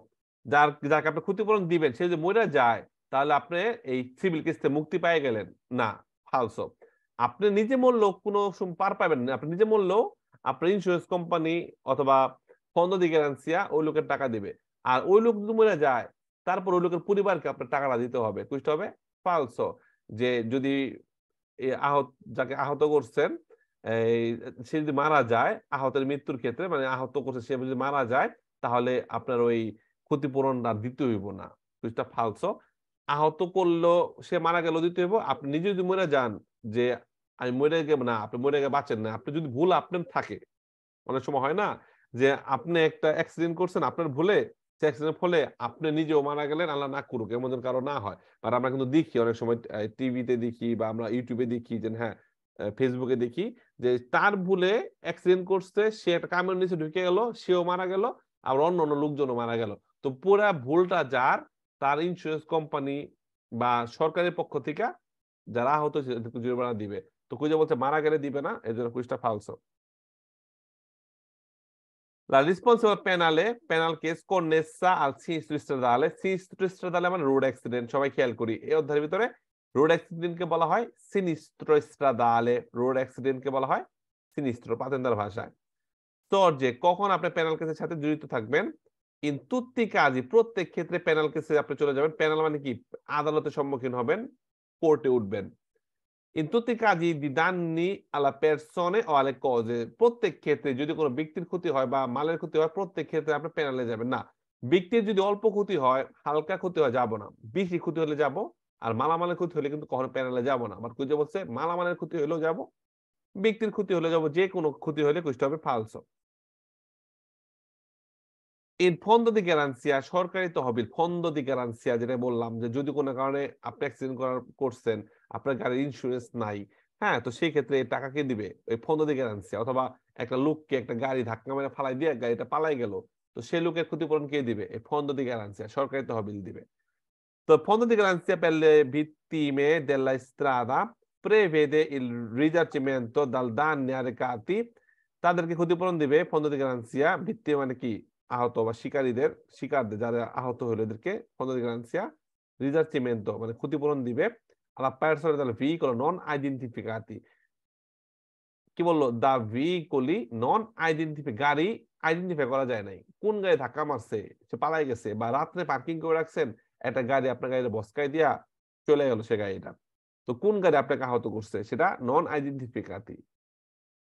যার যাকে আপনি ক্ষতিপূরণ দিবেন সে যদি মরে যায় তাহলে আপনি এই সিভিল কিস্তে মুক্তি পাই গেলেন না ফালসো আপনি নিজে মূল্য কোনো পার পাবেন না আপনি নিজে মূল্য আপনার ইন্স্যুরেন্স কোম্পানি অথবা ফন্দ দিগেরান্সিয়া ওই লোকের টাকা দিবে আর ওই লোক যদি মরে যায় তারপর ওই লোকের পরিবারকে আপনার টাকাটা দিতে হবে কুইটা হবে ফালসো যে যদি আহত যাকে আহত করছেন এই সে যদি মারা যায় আহতের মৃত্যুর ক্ষেত্রে মানে আহত করছে সে যদি মারা যায় তাহলে আপনার ওই ক্ষতিপূরণটা দিতে হইব না কিছুটা ফালসো আহত করলো সে মারা গেল দিতে আপনি নিজে যদি মরে যান যে আমি মরে গে না আপনি মরে গে বাঁচেন না আপনি যদি ভুল আপনার থাকে অনেক সময় হয় না যে আপনি একটা অ্যাক্সিডেন্ট করছেন আপনার ভুলে সে অ্যাক্সিডেন্ট ফলে আপনি নিজেও মারা গেলেন আল্লাহ না করুক এমন কারো না হয় আর আমরা কিন্তু দেখি অনেক সময় টিভিতে দেখি বা আমরা ইউটিউবে দেখি যে হ্যাঁ ফেসবুকে দেখি যে তার ভুলে অ্যাক্সিডেন্ট করছে সে একটা কামের নিচে ঢুকে গেল সেও মারা গেল আবার অন্য অন্য লোকজনও মারা গেল তো পুরা ভুলটা যার তার ইন্স্যুরেন্স কোম্পানি বা সরকারের পক্ষ থেকে যারা আহত জরিমানা দিবে তো কুইজে বলছে মারা গেলে দিবে না এই জন্য কুইজটা ফালসো মানে রোড অ্যাক্সিডেন্ট সবাই খেয়াল করি এই অধ্যায়ের ভিতরে রোড অ্যাক্সিডেন্টকে বলা হয় সিনিস্ট্রো স্ট্রাদালে রোড অ্যাক্সিডেন্টকে বলা হয় পাতেন্দার ভাষায় যে কখন আপনি প্যানাল কেসের সাথে জড়িত থাকবেন তুত্তি কাজী প্রত্যেক ক্ষেত্রে প্যানেল কেসে আপনি চলে যাবেন প্যানেল মানে কি আদালতের সম্মুখীন হবেন কোর্টে উঠবেন আলা পেরসনে ও আলে কজে প্রত্যেক ক্ষেত্রে যদি কোনো ব্যক্তির ক্ষতি হয় বা মালের ক্ষতি হয় প্রত্যেক ক্ষেত্রে আপনি প্যানেলে যাবেন না ব্যক্তির যদি অল্প ক্ষতি হয় হালকা ক্ষতি হয় যাবো না বেশি ক্ষতি হলে যাব আর মালামালের ক্ষতি হলে কিন্তু কখনো প্যানেলে যাবো না আমার কুজে বলছে মালামালের ক্ষতি হলেও যাব ব্যক্তির ক্ষতি হলে যাব যে কোনো ক্ষতি হলে কুষ্ট হবে ফালসো এর ফন্দ দি গ্যারান্সিয়া সরকারি তহবিল ফন্দ দি গ্যারান্সিয়া যেটা বললাম যে যদি কোনো কারণে আপনি অ্যাক্সিডেন্ট করার করছেন আপনার গাড়ির ইন্স্যুরেন্স নাই হ্যাঁ তো সেই ক্ষেত্রে এই টাকা কে দিবে ওই ফন্দ দি গ্যারান্সিয়া অথবা একটা লোককে একটা গাড়ি ধাক্কা মেরে ফালাই দিয়ে গাড়িটা পালাই গেল তো সেই লোকের ক্ষতিপূরণ কে দিবে এই ফন্দ দি গ্যারান্সিয়া সরকারি তহবিল দিবে তো ফন্দ দি গ্যারান্সিয়া পেলে ভিত্তিমে দেল্লা ইস্ত্রাদা ইল il দাল দান danno কাতি তাদেরকে ক্ষতিপূরণ দিবে ফন্দ দি গ্যারান্সিয়া ভিত্তি মানে কি আহত বা শিকারীদের শিকারদের যারা আহত হলো এদেরকে কন্ট্রাগ্রান্সিয়া মানে ক্ষতিপূরণ দিবে আর নন কি বললো দা নন গাড়ি আইডেন্টিফাই করা যায় নাই কোন গাড়ি ধাক্কা মারছে সে পালাই গেছে বা রাত্রে পার্কিং করে রাখছেন একটা গাড়ি আপনার গাড়িতে বসকাই দিয়া চলে গেল সে গাড়িটা তো কোন গাড়ি আপনাকে আহত করছে সেটা নন আইডেন্টিফিকাতি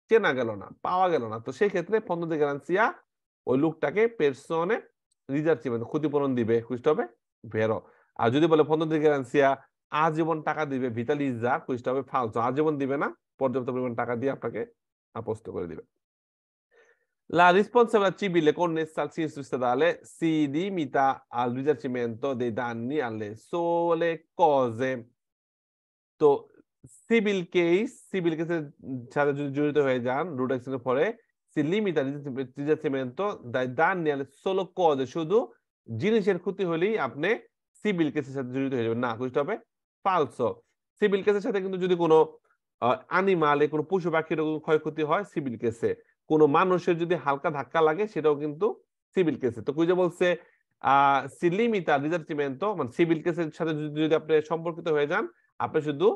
চেনা গেল না পাওয়া গেল না তো সেই ক্ষেত্রে পন্দ্র ওই লোকটাকে পেরসনে রিজার্ভ ক্ষতিপূরণ দিবে খুঁজতে হবে ভেরো আর যদি বলে পদ্ধতি গ্যারান্সিয়া আজীবন টাকা দিবে ভিতালি যা খুঁজতে হবে ফালস আজীবন দিবে না পর্যাপ্ত পরিমাণ টাকা দিয়ে আপনাকে আপস্ত করে দিবে La তো সিভিল কেস সিভিল কেসের সাথে যদি জড়িত হয়ে যান রোড অ্যাক্সিডেন্টের পরে si limita risarcimento dai danni alle solo cose শুধু জিনিসের ক্ষতি হলেই আপনি সিভিল কেসের সাথে জড়িত হয়ে যাবেন না বুঝতে হবে ফালসো সিভিল কেসের সাথে কিন্তু যদি কোনো আনিমালে কোনো পশু পাখির ক্ষয়ক্ষতি হয় সিভিল কেসে কোনো মানুষের যদি হালকা ধাক্কা লাগে সেটাও কিন্তু সিভিল কেসে তো কুইজে বলছে আহ সি লিমিতা রিজার্চিমেন্ট মানে সিভিল কেসের সাথে যদি আপনি সম্পর্কিত হয়ে যান আপনি শুধু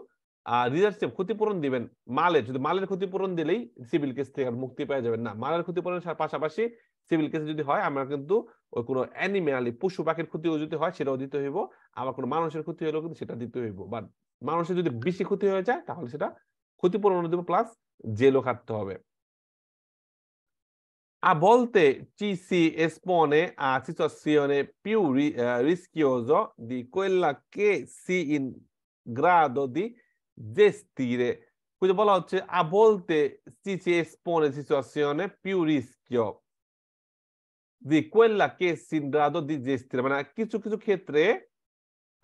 রিজার্ভ সেভ ক্ষতিপূরণ দিবেন মালের যদি মালের ক্ষতিপূরণ দিলেই সিভিল কেস থেকে মুক্তি পেয়ে যাবেন না মালের ক্ষতিপূরণ পাশাপাশি সিভিল কেসে যদি হয় আমরা কিন্তু ওই কোনো অ্যানিম্যালি পশু পাখির ক্ষতি যদি হয় সেটাও দিতে হইব আবার কোনো মানুষের ক্ষতি হলেও কিন্তু সেটা দিতে হইব বা মানুষের যদি বেশি ক্ষতি হয়ে যায় তাহলে সেটা ক্ষতিপূরণ দেবো প্লাস জেলও খাটতে হবে আর বলতে ci si espone a situazioni più ri, eh, rischiose di quella che si gestire, quindi vola a volte ci si espone a situazioni più rischio di quella che si è in grado di gestire মানে কিছু কিছু ক্ষেত্রে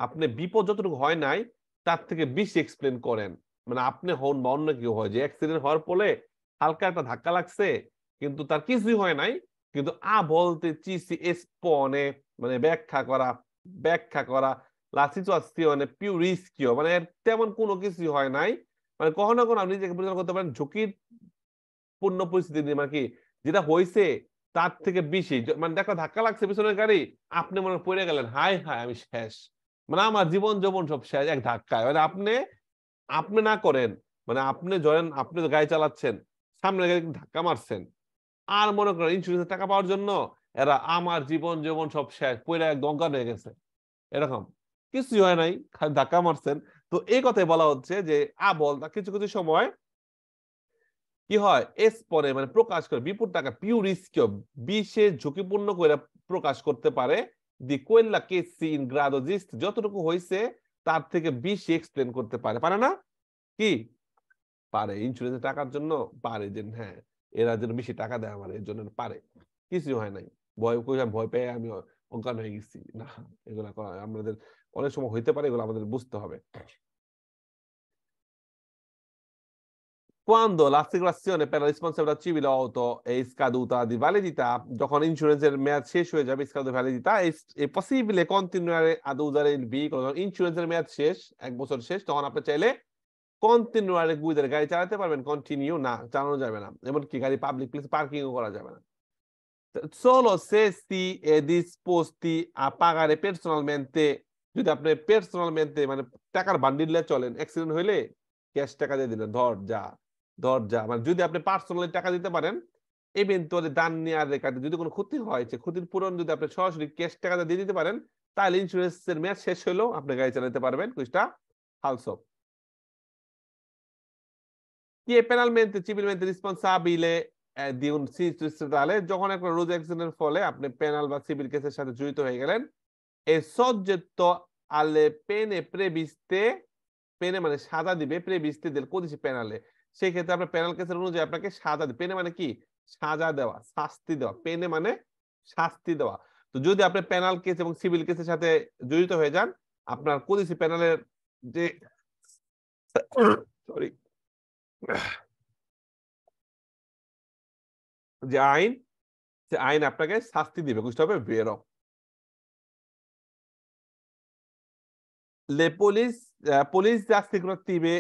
আপনি বিপদ যতটুকু হয় নাই তার থেকে বেশি এক্সপ্লেন করেন মানে আপনি হন বা অন্য কেউ হয় যে অ্যাক্সিডেন্ট হওয়ার ফলে হালকা একটা ধাক্কা লাগছে কিন্তু তার কিছুই হয় নাই কিন্তু আ বলতে চিসি এসপনে মানে ব্যাখ্যা করা ব্যাখ্যা করা লা সিচুয়াসিও মানে পিউ রিস্কিও মানে তেমন কোনো কিছু হয় নাই মানে কখনো কখনো আপনি নিজেকে পরিচালনা করতে পারেন ঝুঁকির পূর্ণ পরিস্থিতি নিয়ে মানে কি যেটা হয়েছে তার থেকে বেশি মানে একটা ধাক্কা লাগছে পিছনের গাড়ি আপনি মনে পড়ে গেলেন হাই হাই আমি শেষ মানে আমার জীবন যৌবন সব শেষ এক ধাক্কায় মানে আপনি আপনি না করেন মানে আপনি জয়েন আপনি গাড়ি চালাচ্ছেন সামনে গাড়ি ধাক্কা মারছেন আর মনে করেন ইন্স্যুরেন্সের টাকা পাওয়ার জন্য এরা আমার জীবন যৌবন সব শেষ পড়ে এক দঙ্কান হয়ে গেছে এরকম কিছু হয় নাই খালি ধাক্কা মারছেন তো এই কথাই বলা হচ্ছে যে আবল কিছু কিছু সময় কি হয় এস পরে মানে প্রকাশ করে বিপুল টাকা পিউর ইস্কিও বিশেষ ঝুঁকিপূর্ণ করে প্রকাশ করতে পারে দি কোয়েল্লা কেসি ইন গ্রাদোজিস্ট যতটুকু হয়েছে তার থেকে বিশ এক্সপ্লেন করতে পারে পারে না কি পারে ইন্স্যুরেন্সের টাকার জন্য পারে যে হ্যাঁ এরা যেন বেশি টাকা দেয় আমার এর জন্য পারে কিছু হয় নাই ভয় ভয় পেয়ে আমি অজ্ঞান হয়ে গেছি না এগুলো করা আমাদের অনেক সময় হইতে পারে এগুলো আমাদের বুঝতে হবে Quando l'assicurazione per la responsabilità civile auto è scaduta di validità, যখন ইন্স্যুরেন্সের মেয়াদ শেষ হয়ে যাবে স্কাদু ভ্যালিডিটা è possibile continuare ad usare il veicolo যখন ইন্স্যুরেন্সের মেয়াদ শেষ এক বছর শেষ তখন আপনি চাইলে কন্টিনিউয়ারে গুইদের গাড়ি চালাতে পারবেন কন্টিনিউ না চালানো যাবে না এমনকি গাড়ি পাবলিক প্লেস পার্কিংও করা যাবে না solo se si è disposti a pagare personalmente যদি আপনি পার্সোনালমেন্টে মানে টাকার বান্ডিলে চলেন অ্যাক্সিডেন্ট হইলে ক্যাশ টাকা দিয়ে দিলেন ধর যা ধর যা মানে যদি আপনি পার্সোনালি টাকা দিতে পারেন ইভেন্টুয়ালি দান নেওয়ার রেখাতে যদি কোনো ক্ষতি হয় সে ক্ষতির পূরণ যদি আপনি সরাসরি ক্যাশ টাকা দিয়ে দিতে পারেন তাহলে ইন্স্যুরেন্সের মেয়াদ শেষ হলেও আপনি গাড়ি চালাতে পারবেন কুইজটা হালসব কি পেনালমেন্টে সিভিলমেন্টে রেসপন্সাবিলে তাহলে যখন একটা রোজ অ্যাক্সিডেন্টের ফলে আপনি পেনাল বা সিভিল কেসের সাথে জড়িত হয়ে গেলেন এ সজ্জেত্ব আলে পেনে প্রেবিস্তে পেনে মানে সাজা দিবে প্রেবিস্তে দিল কোদিসি পেনালে সেই ক্ষেত্রে আপনার পেনাল কেসের অনুযায়ী আপনাকে সাজা দিবে পেনে মানে কি সাজা দেওয়া শাস্তি দেওয়া পেনে মানে শাস্তি দেওয়া তো যদি আপনি পেনাল কেস এবং সিভিল কেসের সাথে জড়িত হয়ে যান আপনার কোদিসি পেনালের যে সরি (coughs) যে আইন সে আইন আপনাকে শাস্তি দিবে বুঝতে হবে বেরো le polis, la eh, polizia assicurative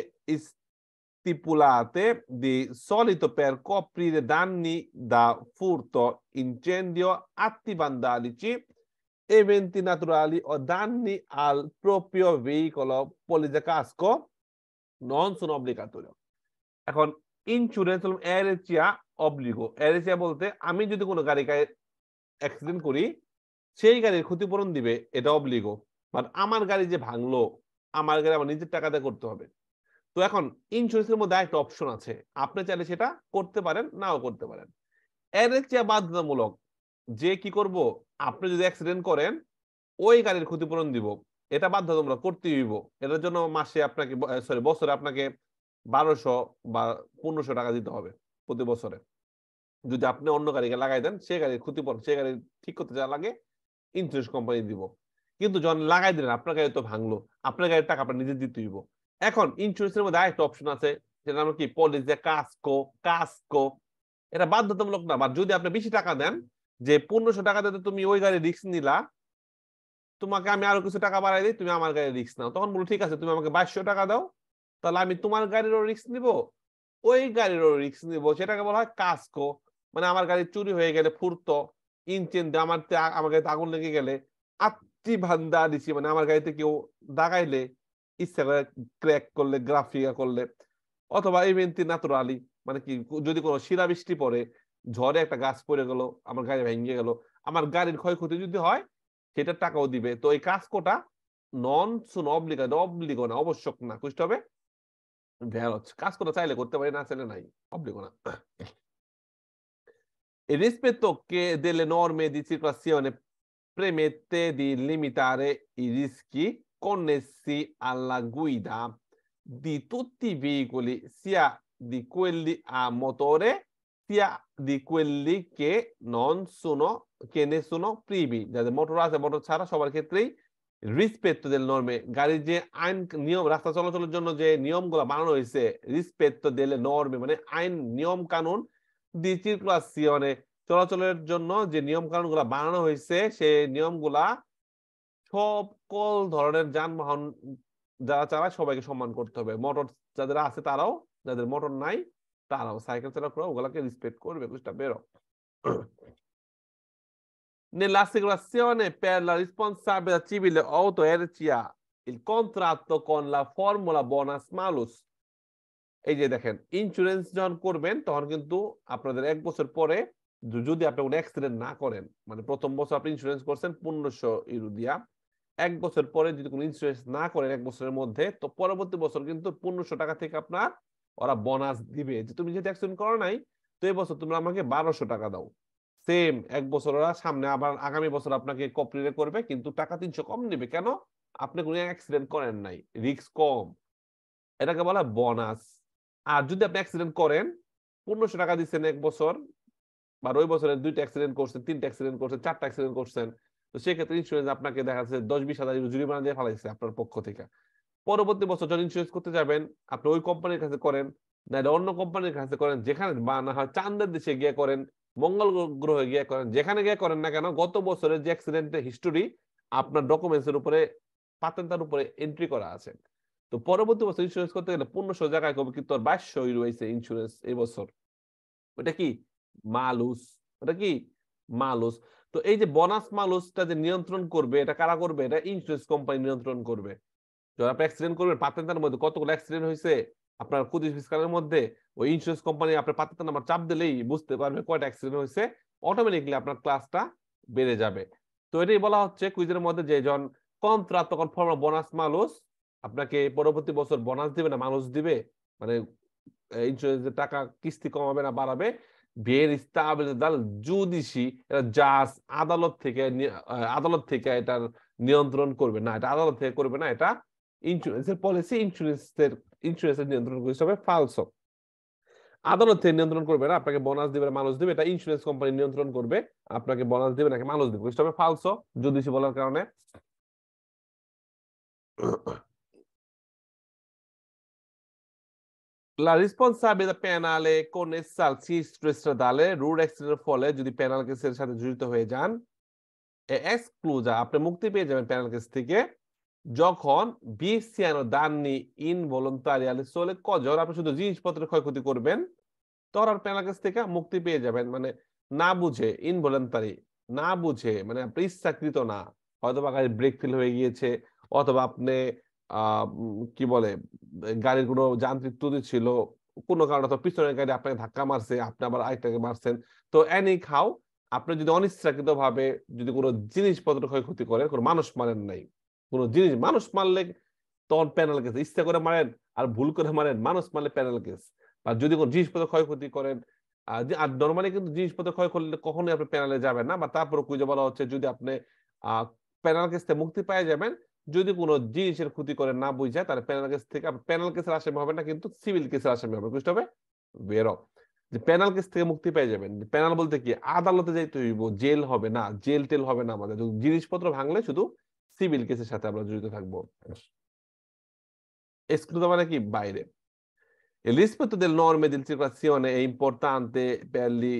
stipulate di solito per coprire danni da furto, incendio, atti vandalici, eventi naturali o danni al proprio veicolo. Polizia casco non sono obbligatorio. Ecco, insurance হল অ্যারেচিয়া অবলিগো অ্যারেচিয়া বলতে আমি যদি কোনো গাড়িকে accident করি সেই গাড়ির ক্ষতিপূরণ দিবে এটা অবলিগ বাট আমার গাড়ি যে ভাঙলো আমার গাড়ি আমার নিজের টাকাতে করতে হবে তো এখন ইন্স্যুরেন্সের মধ্যে একটা অপশন আছে আপনি চাইলে সেটা করতে পারেন নাও করতে পারেন অ্যারেচিয়া বাধ্যতামূলক যে কি করব আপনি যদি অ্যাক্সিডেন্ট করেন ওই গাড়ির ক্ষতিপূরণ দিব এটা বাধ্যতামূলক করতেই হইব এটার জন্য মাসে আপনাকে সরি বছরে আপনাকে বারোশো বা পনেরোশো টাকা দিতে হবে প্রতি বছরে যদি আপনি অন্য গাড়িকে লাগাই দেন সে গাড়ির ক্ষতিপূরণ সে গাড়ি ঠিক করতে যা লাগে ইন্স্যুরেন্স কোম্পানি দিব কিন্তু যখন লাগাই দিলেন আপনার গাড়ি তো ভাঙলো আপনার গাড়ির টাকা আপনার নিজে দিতে দিব এখন ইন্স্যুরেন্সের মধ্যে আরেকটা অপশন আছে সেটা নাম কি পলিসি কাস্কো কাস্কো এটা বাধ্যতামূলক না বা যদি আপনি বেশি টাকা দেন যে পনেরোশো টাকা দিতে তুমি ওই গাড়ি রিক্স নিলা তোমাকে আমি আরো কিছু টাকা বাড়াই দিই তুমি আমার গাড়ি রিক্স নাও তখন বলো ঠিক আছে তুমি আমাকে বাইশশো টাকা দাও তাহলে আমি তোমার গাড়িরও রিক্স নিব ওই গাড়িরও রিক্স নিব সেটাকে বলা হয় কাস্কো মানে আমার গাড়ি চুরি হয়ে গেলে ফুরতো ইঞ্চিন আমার আমার গাড়িতে আগুন লেগে গেলে আত্মি ভান্দা দিছি মানে আমার গাড়িতে কেউ দাগাইলে ইচ্ছা করে ক্র্যাক করলে গ্রাফিকা করলে অথবা ইমেন্তি নাতুর মানে কি যদি কোনো শিলাবৃষ্টি পড়ে ঝড়ে একটা গাছ পড়ে গেল আমার গাড়ি ভেঙে গেল আমার গাড়ির ক্ষয়ক্ষতি যদি হয় সেটা টাকাও দিবে তো এই কাস্কোটা নন সুন অব্লিগা অব্লিগ না আবশ্যক না খুঁজতে হবে ভেয়ার কাজ করে চাইলে করতে পারি না চাইলে নাই অবলিগো না rispetto che delle norme di circolazione permette di limitare i rischi connessi alla guida di tutti i veicoli, sia di quelli a motore, sia di quelli che non sono, che ne sono privi. da motor আছে motor ছাড়া সবার respect দের নর্মে গাড়ির যে আইন নিয়ম রাস্তা চলাচলের জন্য যে নিয়মগুলো বানানো হয়েছে রিসপেক্ট দেলে নর্মে মানে আইন নিয়ম কানুন সি মানে চলাচলের জন্য যে নিয়ম কানুনগুলো বানানো হয়েছে সেই নিয়মগুলা সকল ধরনের যানবাহন যারা চালায় সবাইকে সম্মান করতে হবে মোটর যাদের আছে তারাও যাদের মোটর নাই তারাও সাইকেল চালক ওগুলাকে রিসপেক্ট করবে বুঝতে পেরো nell'assicurazione per la responsabile civile auto RCA il contratto con la formula bonus malus এই যে দেখেন ইন্স্যুরেন্স যখন করবেন তখন কিন্তু আপনাদের এক বছর পরে যদি আপনি কোনো অ্যাক্সিডেন্ট না করেন মানে প্রথম বছর আপনি ইন্স্যুরেন্স করছেন পনেরোশো ইউরো দিয়া এক বছর পরে যদি কোনো ইন্স্যুরেন্স না করেন এক বছরের মধ্যে তো পরবর্তী বছর কিন্তু পনেরোশো টাকা থেকে আপনার ওরা বোনাস দিবে যে তুমি যেহেতু অ্যাক্সিডেন্ট করো নাই তো এই বছর তোমরা আমাকে বারোশো টাকা দাও সেম এক বছর ওরা সামনে আবার আগামী বছর আপনাকে কপরিরে করবে কিন্তু টাকা তিনশো কম নেবে কেন আপনি কোনো অ্যাক্সিডেন্ট করেন নাই রিক্স কম এটাকে বলা বোনাস আর যদি আপনি অ্যাক্সিডেন্ট করেন পনেরোশো টাকা দিচ্ছেন এক বছর বা ওই বছরে দুইটা অ্যাক্সিডেন্ট করছেন তিনটা অ্যাক্সিডেন্ট করছেন চারটা অ্যাক্সিডেন্ট করছেন তো সেক্ষেত্রে ইন্স্যুরেন্স আপনাকে দেখা যাচ্ছে দশ বিশ হাজার জরিমানা দিয়ে ফেলাইছে আপনার পক্ষ থেকে পরবর্তী বছর যখন ইন্স্যুরেন্স করতে যাবেন আপনি ওই কোম্পানির কাছে করেন নাহলে অন্য কোম্পানির কাছে করেন যেখানে বা না হয় চান্দের দেশে গিয়ে করেন মঙ্গল গ্রহে গিয়ে করেন যেখানে গিয়ে করেন না কেন গত বছরের যে অ্যাক্সিডেন্টের হিস্টোরি আপনার ডকুমেন্টসের উপরে পাতেন্টার উপরে এন্ট্রি করা আছে তো পরবর্তী বছর ইন্স্যুরেন্স করতে গেলে পনেরোশো জায়গায় কবে কিন্তু বাইশশোই রয়েছে ইন্স্যুরেন্স এই বছর ওটা কি মালুস ওটা কি মালুস তো এই যে বোনাস মালুসটা যে নিয়ন্ত্রণ করবে এটা কারা করবে এটা ইন্স্যুরেন্স কোম্পানি নিয়ন্ত্রণ করবে যারা অ্যাক্সিডেন্ট করবেন পাতেন্টার মধ্যে কতগুলো অ্যাক্সিডেন্ট হয়েছে আপনার কুদিশ ফিসকালের মধ্যে ওই ইন্স্যুরেন্স কোম্পানি আপনার পাত্রতা নাম্বার চাপ দিলেই বুঝতে পারবে কয়টা অ্যাক্সিডেন্ট হয়েছে অটোমেটিকলি আপনার ক্লাসটা বেড়ে যাবে তো এটাই বলা হচ্ছে কুইজের মধ্যে যে জন কম ত্রা তখন বোনাস মালুস আপনাকে পরবর্তী বছর বোনাস দিবে না মানুষ দিবে মানে ইন্স্যুরেন্সের টাকা কিস্তি কমাবে না বাড়াবে বিয়ের ইস্তাবেদাল জুদিসি এটা জাজ আদালত থেকে আদালত থেকে এটার নিয়ন্ত্রণ করবে না এটা আদালত থেকে করবে না এটা ইন্স্যুরেন্সের পলিসি ইন্স্যুরেন্সের ইন্স্যুরেন্সের নিয়ন্ত্রণ করতে হবে ফালসো আদালতে নিয়ন্ত্রণ করবে না আপনাকে বোনাস দিবে না মানুষ দিবে এটা ইন্স্যুরেন্স কোম্পানি নিয়ন্ত্রণ করবে আপনাকে বোনাস দিবে নাকি মানুষ দিবে হবে ফালসো যদি সে বলার কারণে লা দা responsabilità কোন connessa সি স্ট্রেসটা দালে রুড অ্যাক্সিডেন্টের ফলে যদি পেনাল কেসের সাথে জড়িত হয়ে যান এক্সক্লুজা আপনি মুক্তি পেয়ে যাবেন পেনাল কেস থেকে যখন বিসিয়ানো দাননি ইনভলন্টারি আলিসোলে কজর আপনি শুধু জিনিসপত্রের ক্ষয়ক্ষতি করবেন তখন আর পেনাল কেস থেকে মুক্তি পেয়ে যাবেন মানে না বুঝে ইনভলন্টারি না বুঝে মানে আপনি ইচ্ছাকৃত না হয়তো বা গাড়ির ব্রেক ফেল হয়ে গিয়েছে অথবা আপনি কি বলে গাড়ির কোনো যান্ত্রিক ত্রুটি ছিল কোনো কারণে তো পিছনের গাড়ি আপনাকে ধাক্কা মারছে আপনি আবার আরেকটাকে মারছেন তো এনি খাও আপনি যদি অনিচ্ছাকৃত ভাবে যদি কোনো জিনিসপত্র ক্ষয়ক্ষতি করেন কোনো মানুষ মারেন নাই কোন জিনিস মানুষ মারলে তখন প্যানেল কেস ইচ্ছা করে মারেন আর ভুল করে মারেন মানুষ মারলে প্যানেল কেস বা যদি কোনো জিনিসপত্র ক্ষয়ক্ষতি করেন আর নর্মালি কিন্তু জিনিসপত্র ক্ষয় করলে কখনোই আপনি প্যানেলে যাবেন না বা তারপরে কুইজে বলা হচ্ছে যদি আপনি প্যানেল কেস থেকে মুক্তি পাই যাবেন যদি কোনো জিনিসের ক্ষতি করে না বুঝায় তাহলে প্যানেল কেস থেকে প্যানেল কেসের আসামি হবে না কিন্তু সিভিল কেসের আসামি হবে বুঝতে হবে বের যে প্যানেল কেস থেকে মুক্তি পেয়ে যাবেন প্যানেল বলতে কি আদালতে যাইতে হইব জেল হবে না জেল টেল হবে না আমাদের জিনিসপত্র ভাঙলে শুধু সিভিল কেসের সাথে আমরা জড়িত থাকবো escludo মানে কি বাইরে Il rispetto delle norme di circolazione è importante per gli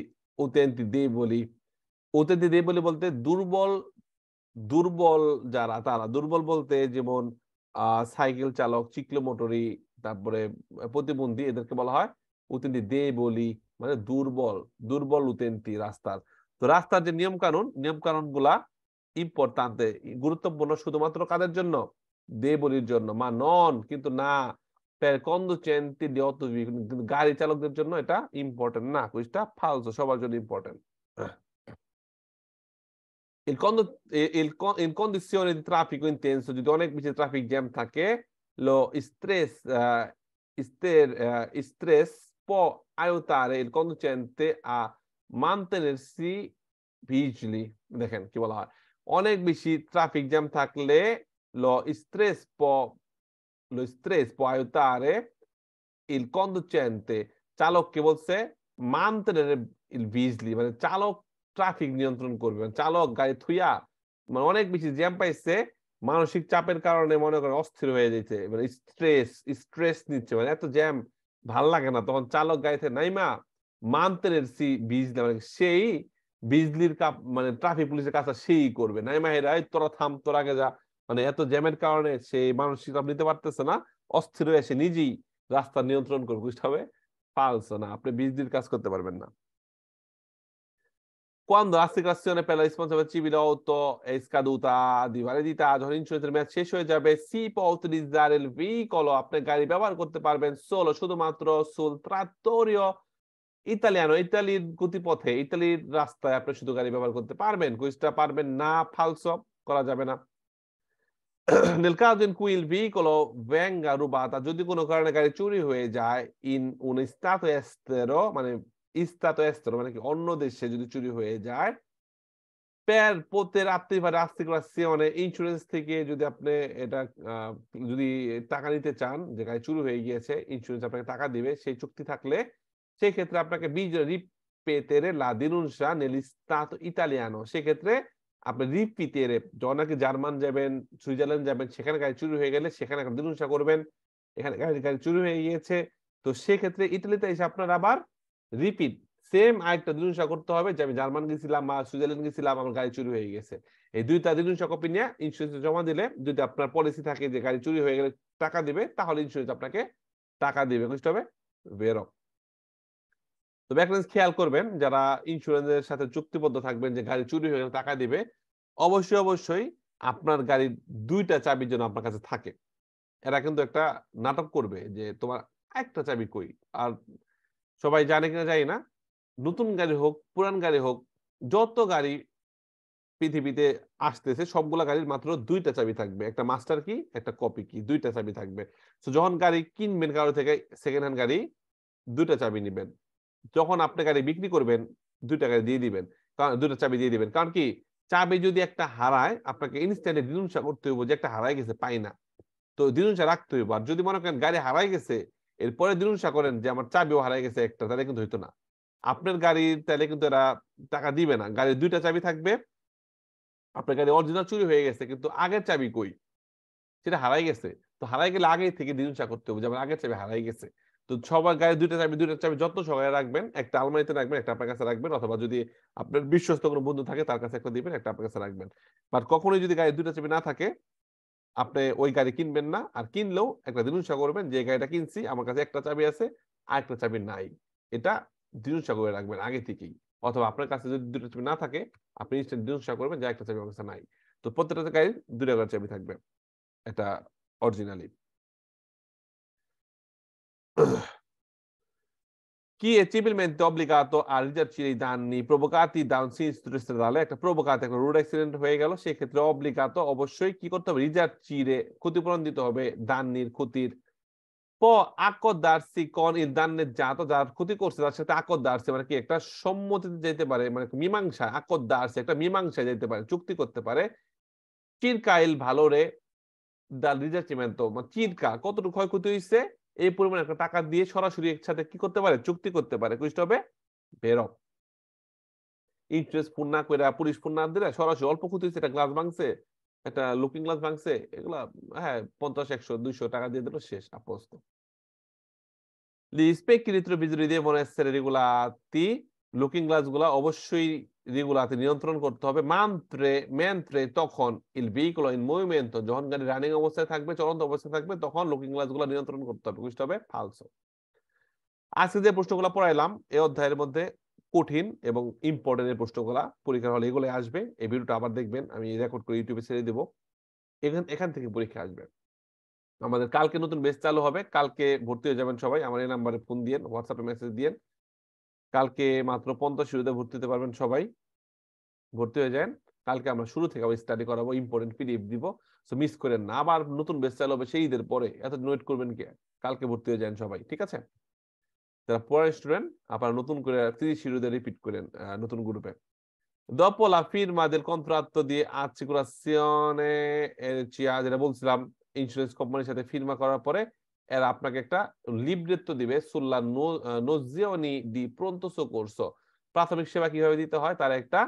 utenti deboli. Utenti deboli বলতে দুর্বল দুর্বল যারা তারা দুর্বল বলতে যেমন সাইকেল চালক চিকলো মোটরি তারপরে প্রতিবন্ধী এদেরকে বলা হয় উতেন্তি দে বলি মানে দুর্বল দুর্বল উতেন্তি রাস্তার তো রাস্তার যে নিয়ম কানুন নিয়ম কানুন গুলা ইম্পর্তান্তে গুরুত্বপূর্ণ শুধুমাত্র কাদের জন্য দেবলির জন্য মা নন কিন্তু না গাড়ি চালকদের জন্য এটা ইম্পর্টেন্ট না কুইজটা ফালস সবার জন্য ইম্পর্টেন্ট অনেক বেশি ট্রাফিক জ্যাম থাকে দেখেন কি বলা হয় অনেক বেশি ট্রাফিক জ্যাম থাকলে lo strespo lo stress può aiutare il conducente চালককে বলছে মানতেনের ইল বিজলি মানে চালক ট্রাফিক নিয়ন্ত্রণ করবে মানে চালক গাড়ি থুইয়া মানে অনেক বেশি জ্যাম পাইছে মানসিক চাপের কারণে মনে করেন অস্থির হয়ে যাইছে মানে স্ট্রেস স্ট্রেস নিচ্ছে মানে এত জ্যাম ভাল লাগে না তখন চালক গাড়িতে নাইমা মানতেনের সি বিজলি মানে সেই বিজলির কাপ মানে ট্রাফিক পুলিশের কাজটা সেই করবে নাই মাহিরা তোরা থাম তোর আগে যা মানে এত জ্যামের কারণে সে মানসিক চাপ নিতে পারতেছে না অস্থির হয়ে নিজেই রাস্তা নিয়ন্ত্রণ করবে বুঝতে হবে পালছে না আপনি বিজলির কাজ করতে পারবেন না যখন মেয়াদ শেষ হয়ে যাবে সি আপনি গাড়ি ব্যবহার করতে পারবেন solo শুধুমাত্র সোল ত্রাত্তরীয় ইতালিয়ানো ইতালির গতিপথে ইতালির রাস্তায় আপনি শুধু গাড়ি ব্যবহার করতে পারবেন কুইজটা পারবেন না ফালস করা যাবে না nel caso in cui il veicolo যদি কোনো কারণে গাড়ি চুরি হয়ে যায় ইন উন stato মানে ইস্তাত এস্তেরো মানে কি অন্য দেশে যদি চুরি হয়ে যায় প্যার per poter attivare assicurazione insurance থেকে যদি আপনি এটা যদি টাকা নিতে চান যে গাড়ি চুরি হয়ে গিয়েছে ইন্স্যুরেন্স আপনাকে টাকা দিবে সেই চুক্তি থাকলে সেক্ষেত্রে আপনাকে বীজ রিপেতের লাদিনুন শাহ নেলিস্তাত ইতালিয়ানো সেক্ষেত্রে আপনি রিপিতের যখন জার্মান যাবেন সুইজারল্যান্ড যাবেন সেখানে গাড়ি চুরি হয়ে গেলে সেখানে দিনুসা করবেন এখানে গাড়ি চুরি হয়ে গিয়েছে তো সেক্ষেত্রে ইটালিতে এসে আপনার আবার রিপিট সেম আরেকটা দিনুসা করতে হবে যে আমি জার্মান গেছিলাম বা সুইজারল্যান্ড গেছিলাম আমার গাড়ি চুরি হয়ে গেছে এই দুইটা দিনুসা কপি নিয়ে ইন্স্যুরেন্সে জমা দিলে যদি আপনার পলিসি থাকে যে গাড়ি চুরি হয়ে গেলে টাকা দিবে তাহলে ইন্স্যুরেন্স আপনাকে টাকা দিবে বুঝতে হবে বেরো তো ব্যাকলেন্স খেয়াল করবেন যারা ইন্স্যুরেন্সের সাথে চুক্তিবদ্ধ থাকবেন যে গাড়ি চুরি হয়ে গেলে টাকা দিবে অবশ্যই অবশ্যই আপনার গাড়ির দুইটা চাবির জন্য আপনার কাছে থাকে এরা কিন্তু একটা নাটক করবে যে তোমার একটা চাবি কই আর সবাই জানে কিনা জানি না নতুন গাড়ি হোক পুরান গাড়ি হোক যত গাড়ি পৃথিবীতে আসতেছে সবগুলা গাড়ির মাত্র দুইটা চাবি থাকবে একটা মাস্টার কি একটা কপি কি দুইটা চাবি থাকবে তো যখন গাড়ি কিনবেন কারো থেকে সেকেন্ড হ্যান্ড গাড়ি দুইটা চাবি নিবেন যখন আপনি গাড়ি বিক্রি করবেন দুইটা গাড়ি দিয়ে দিবেন দুটা চাবি দিয়ে দিবেন কারণ কি চাবি যদি একটা হারায় আপনাকে ইনস্ট্যান্টে দিনুনসা করতে হইব যে একটা হারাই গেছে পাই না তো দিনুনসা রাখতে হইব আর যদি মনে করেন গাড়ি হারাই গেছে এরপরে দিনুনসা করেন যে আমার চাবিও হারাই গেছে একটা তাহলে কিন্তু হইতো না আপনার গাড়ির তাহলে কিন্তু এরা টাকা দিবে না গাড়ির দুইটা চাবি থাকবে আপনার গাড়ি অরিজিনাল চুরি হয়ে গেছে কিন্তু আগের চাবি কই সেটা হারাই গেছে তো হারাই গেলে আগে থেকে দিনুনসা করতে হবে যে আমার আগের চাবি হারাই গেছে তো সবার গায়ে দুইটা চাবি দুইটা চাবি যত সবাই রাখবেন একটা আলমারিতে রাখবেন একটা আপনার কাছে রাখবেন অথবা যদি আপনার বিশ্বস্ত কোনো বন্ধু থাকে তার কাছে একটা দিবেন একটা আপনার কাছে রাখবেন বাট কখনোই যদি গায়ে দুইটা চাবি না থাকে আপনি ওই গাড়ি কিনবেন না আর কিনলেও একটা দিনুসা করবেন যে গাড়িটা কিনছি আমার কাছে একটা চাবি আছে আর একটা চাবি নাই এটা দিনুসা করে রাখবেন আগে থেকেই অথবা আপনার কাছে যদি দুটো চাবি না থাকে আপনি ইনস্ট্যান্ট দিনুসা করবেন যে একটা চাবি আমার কাছে নাই তো প্রত্যেকটা গাড়ির দুটো গাড়ির চাবি থাকবে এটা originally Chi è civilmente obbligato a ridarci dei danni provocati da un sinistro stradale একটা প্রোভোকাতে একটা রোড অ্যাক্সিডেন্ট হয়ে গেল সেক্ষেত্রে অব্লিগাত অবশ্যই কি করতে হবে রিজার্চিরে ক্ষতিপূরণ দিতে হবে দান্নির ক্ষতির প আকদারসি কন এর দান্নের যা তো যার ক্ষতি করছে তার সাথে আকদারসি মানে কি একটা সম্মতিতে যেতে পারে মানে মীমাংসা আকদারসি একটা মীমাংসা যেতে পারে চুক্তি করতে পারে চিরকাইল ভালো রে দা রিজার্চিমেন্ট মানে চিরকা কতটুকু ক্ষয়ক্ষতি হয়েছে এই পরিমাণ একটা টাকা দিয়ে সরাসরি একসাথে কি করতে পারে চুক্তি করতে পারে কুইস্ট হবে বেরব ইন্টারেস্ট পূর্ণ না করে পুলিশ পূর্ণ না দিলে সরাসরি অল্প ক্ষতি হচ্ছে একটা গ্লাস ভাঙছে একটা লুকিং গ্লাস ভাঙছে এগুলা হ্যাঁ পঞ্চাশ একশো দুইশো টাকা দিয়ে দিল শেষ আপস্ত স্পেক বিজুড়ি দিয়ে মনে হচ্ছে রেগুলা লুকিং গ্লাস গুলা অবশ্যই যেগুলাতে নিয়ন্ত্রণ করতে হবে মান্ত্রে মেন্ত্রে তখন ইল বিকল ইন মুভমেন্ট যখন গাড়ি রানিং অবস্থায় থাকবে চলন্ত অবস্থায় থাকবে তখন লুকিং গ্লাসগুলো নিয়ন্ত্রণ করতে হবে বুঝতে হবে ফালসো আজকে যে প্রশ্নগুলো পড়াইলাম এই অধ্যায়ের মধ্যে কঠিন এবং ইম্পর্টেন্ট এই প্রশ্নগুলা পরীক্ষার হলে এগুলো আসবে এই ভিডিওটা আবার দেখবেন আমি রেকর্ড করে ইউটিউবে ছেড়ে দেবো এখান এখান থেকে পরীক্ষা আসবে আমাদের কালকে নতুন বেস চালু হবে কালকে ভর্তি হয়ে যাবেন সবাই আমার এই নাম্বারে ফোন দিয়ে হোয়াটসঅ্যাপে মেসেজ দিয়ে কালকে মাত্র পঞ্চাশ শুরুতে ভর্তি হতে পারবেন সবাই ভর্তি হয়ে যান কালকে আমরা শুরু থেকে আবার স্টাডি করাবো ইম্পর্টেন্ট পিডিএফ দিব সো মিস করেন না আবার নতুন বেস চালু হবে সেই ঈদের পরে এত নোট করবেন কে কালকে ভর্তি হয়ে যান সবাই ঠিক আছে যারা পড়ার স্টুডেন্ট আপনারা নতুন করে তিরিশ শিরুদে রিপিট করেন নতুন গ্রুপে দপো লাফির মাদের কন্ত্রাত্ম দিয়ে আজ যেটা বলছিলাম ইন্স্যুরেন্স কোম্পানির সাথে ফিরমা করার পরে এরা আপনাকে একটা লিবৃত্ব দিবে সুল্লা নজিয়নি ডি প্রন্তস করছো প্রাথমিক সেবা কিভাবে দিতে হয় তারা একটা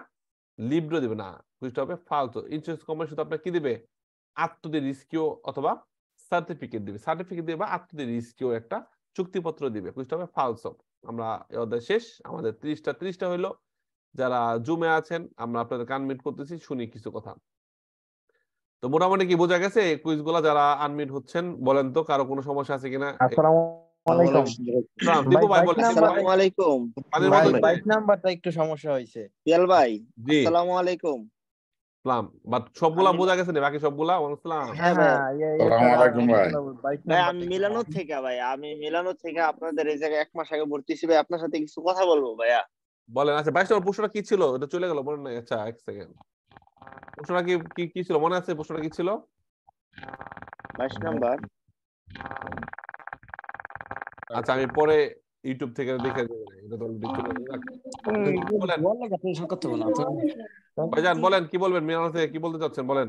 লিব্র দিবে না বুঝতে হবে ফালতু ইন্স্যুরেন্স কোম্পানি শুধু আপনাকে কি দিবে আত্মদের রিস্কিও অথবা সার্টিফিকেট দিবে সার্টিফিকেট দিবে বা আত্মদি রিস্কিও একটা চুক্তিপত্র দিবে বুঝতে হবে ফালস আমরা অধ্যায় শেষ আমাদের ত্রিশটা ত্রিশটা হইলো যারা জুমে আছেন আমরা আপনাদের কানমিট করতেছি শুনি কিছু কথা তো মোটামুটি কি বোঝা গেছে কুইজগুলা যারা আনমিট হচ্ছেন বলেন তো কারো কোনো সমস্যা আছে কিনা সবগুলা বোঝা গেছে বাকি সবগুলা আমি মিলানো থেকে ভাই আমি মিলানো থেকে আপনাদের এই জায়গায় এক মাস আগে ভর্তি হিসেবে আপনার সাথে কিছু কথা বলবো ভাইয়া বলেন আচ্ছা বাইশ নম্বর প্রশ্নটা কি ছিল এটা চলে গেল বলেন না আচ্ছা এক সেকেন্ড প্রশ্নটা কি কি ছিল মনে আছে প্রশ্নটা কি ছিল 22 নাম্বার আচ্ছা আমি পরে ইউটিউব থেকে দেখে দেব এটা তো অলরেডি বলেন বলেন কি বলবেন মিনাল থেকে কি বলতে চাচ্ছেন বলেন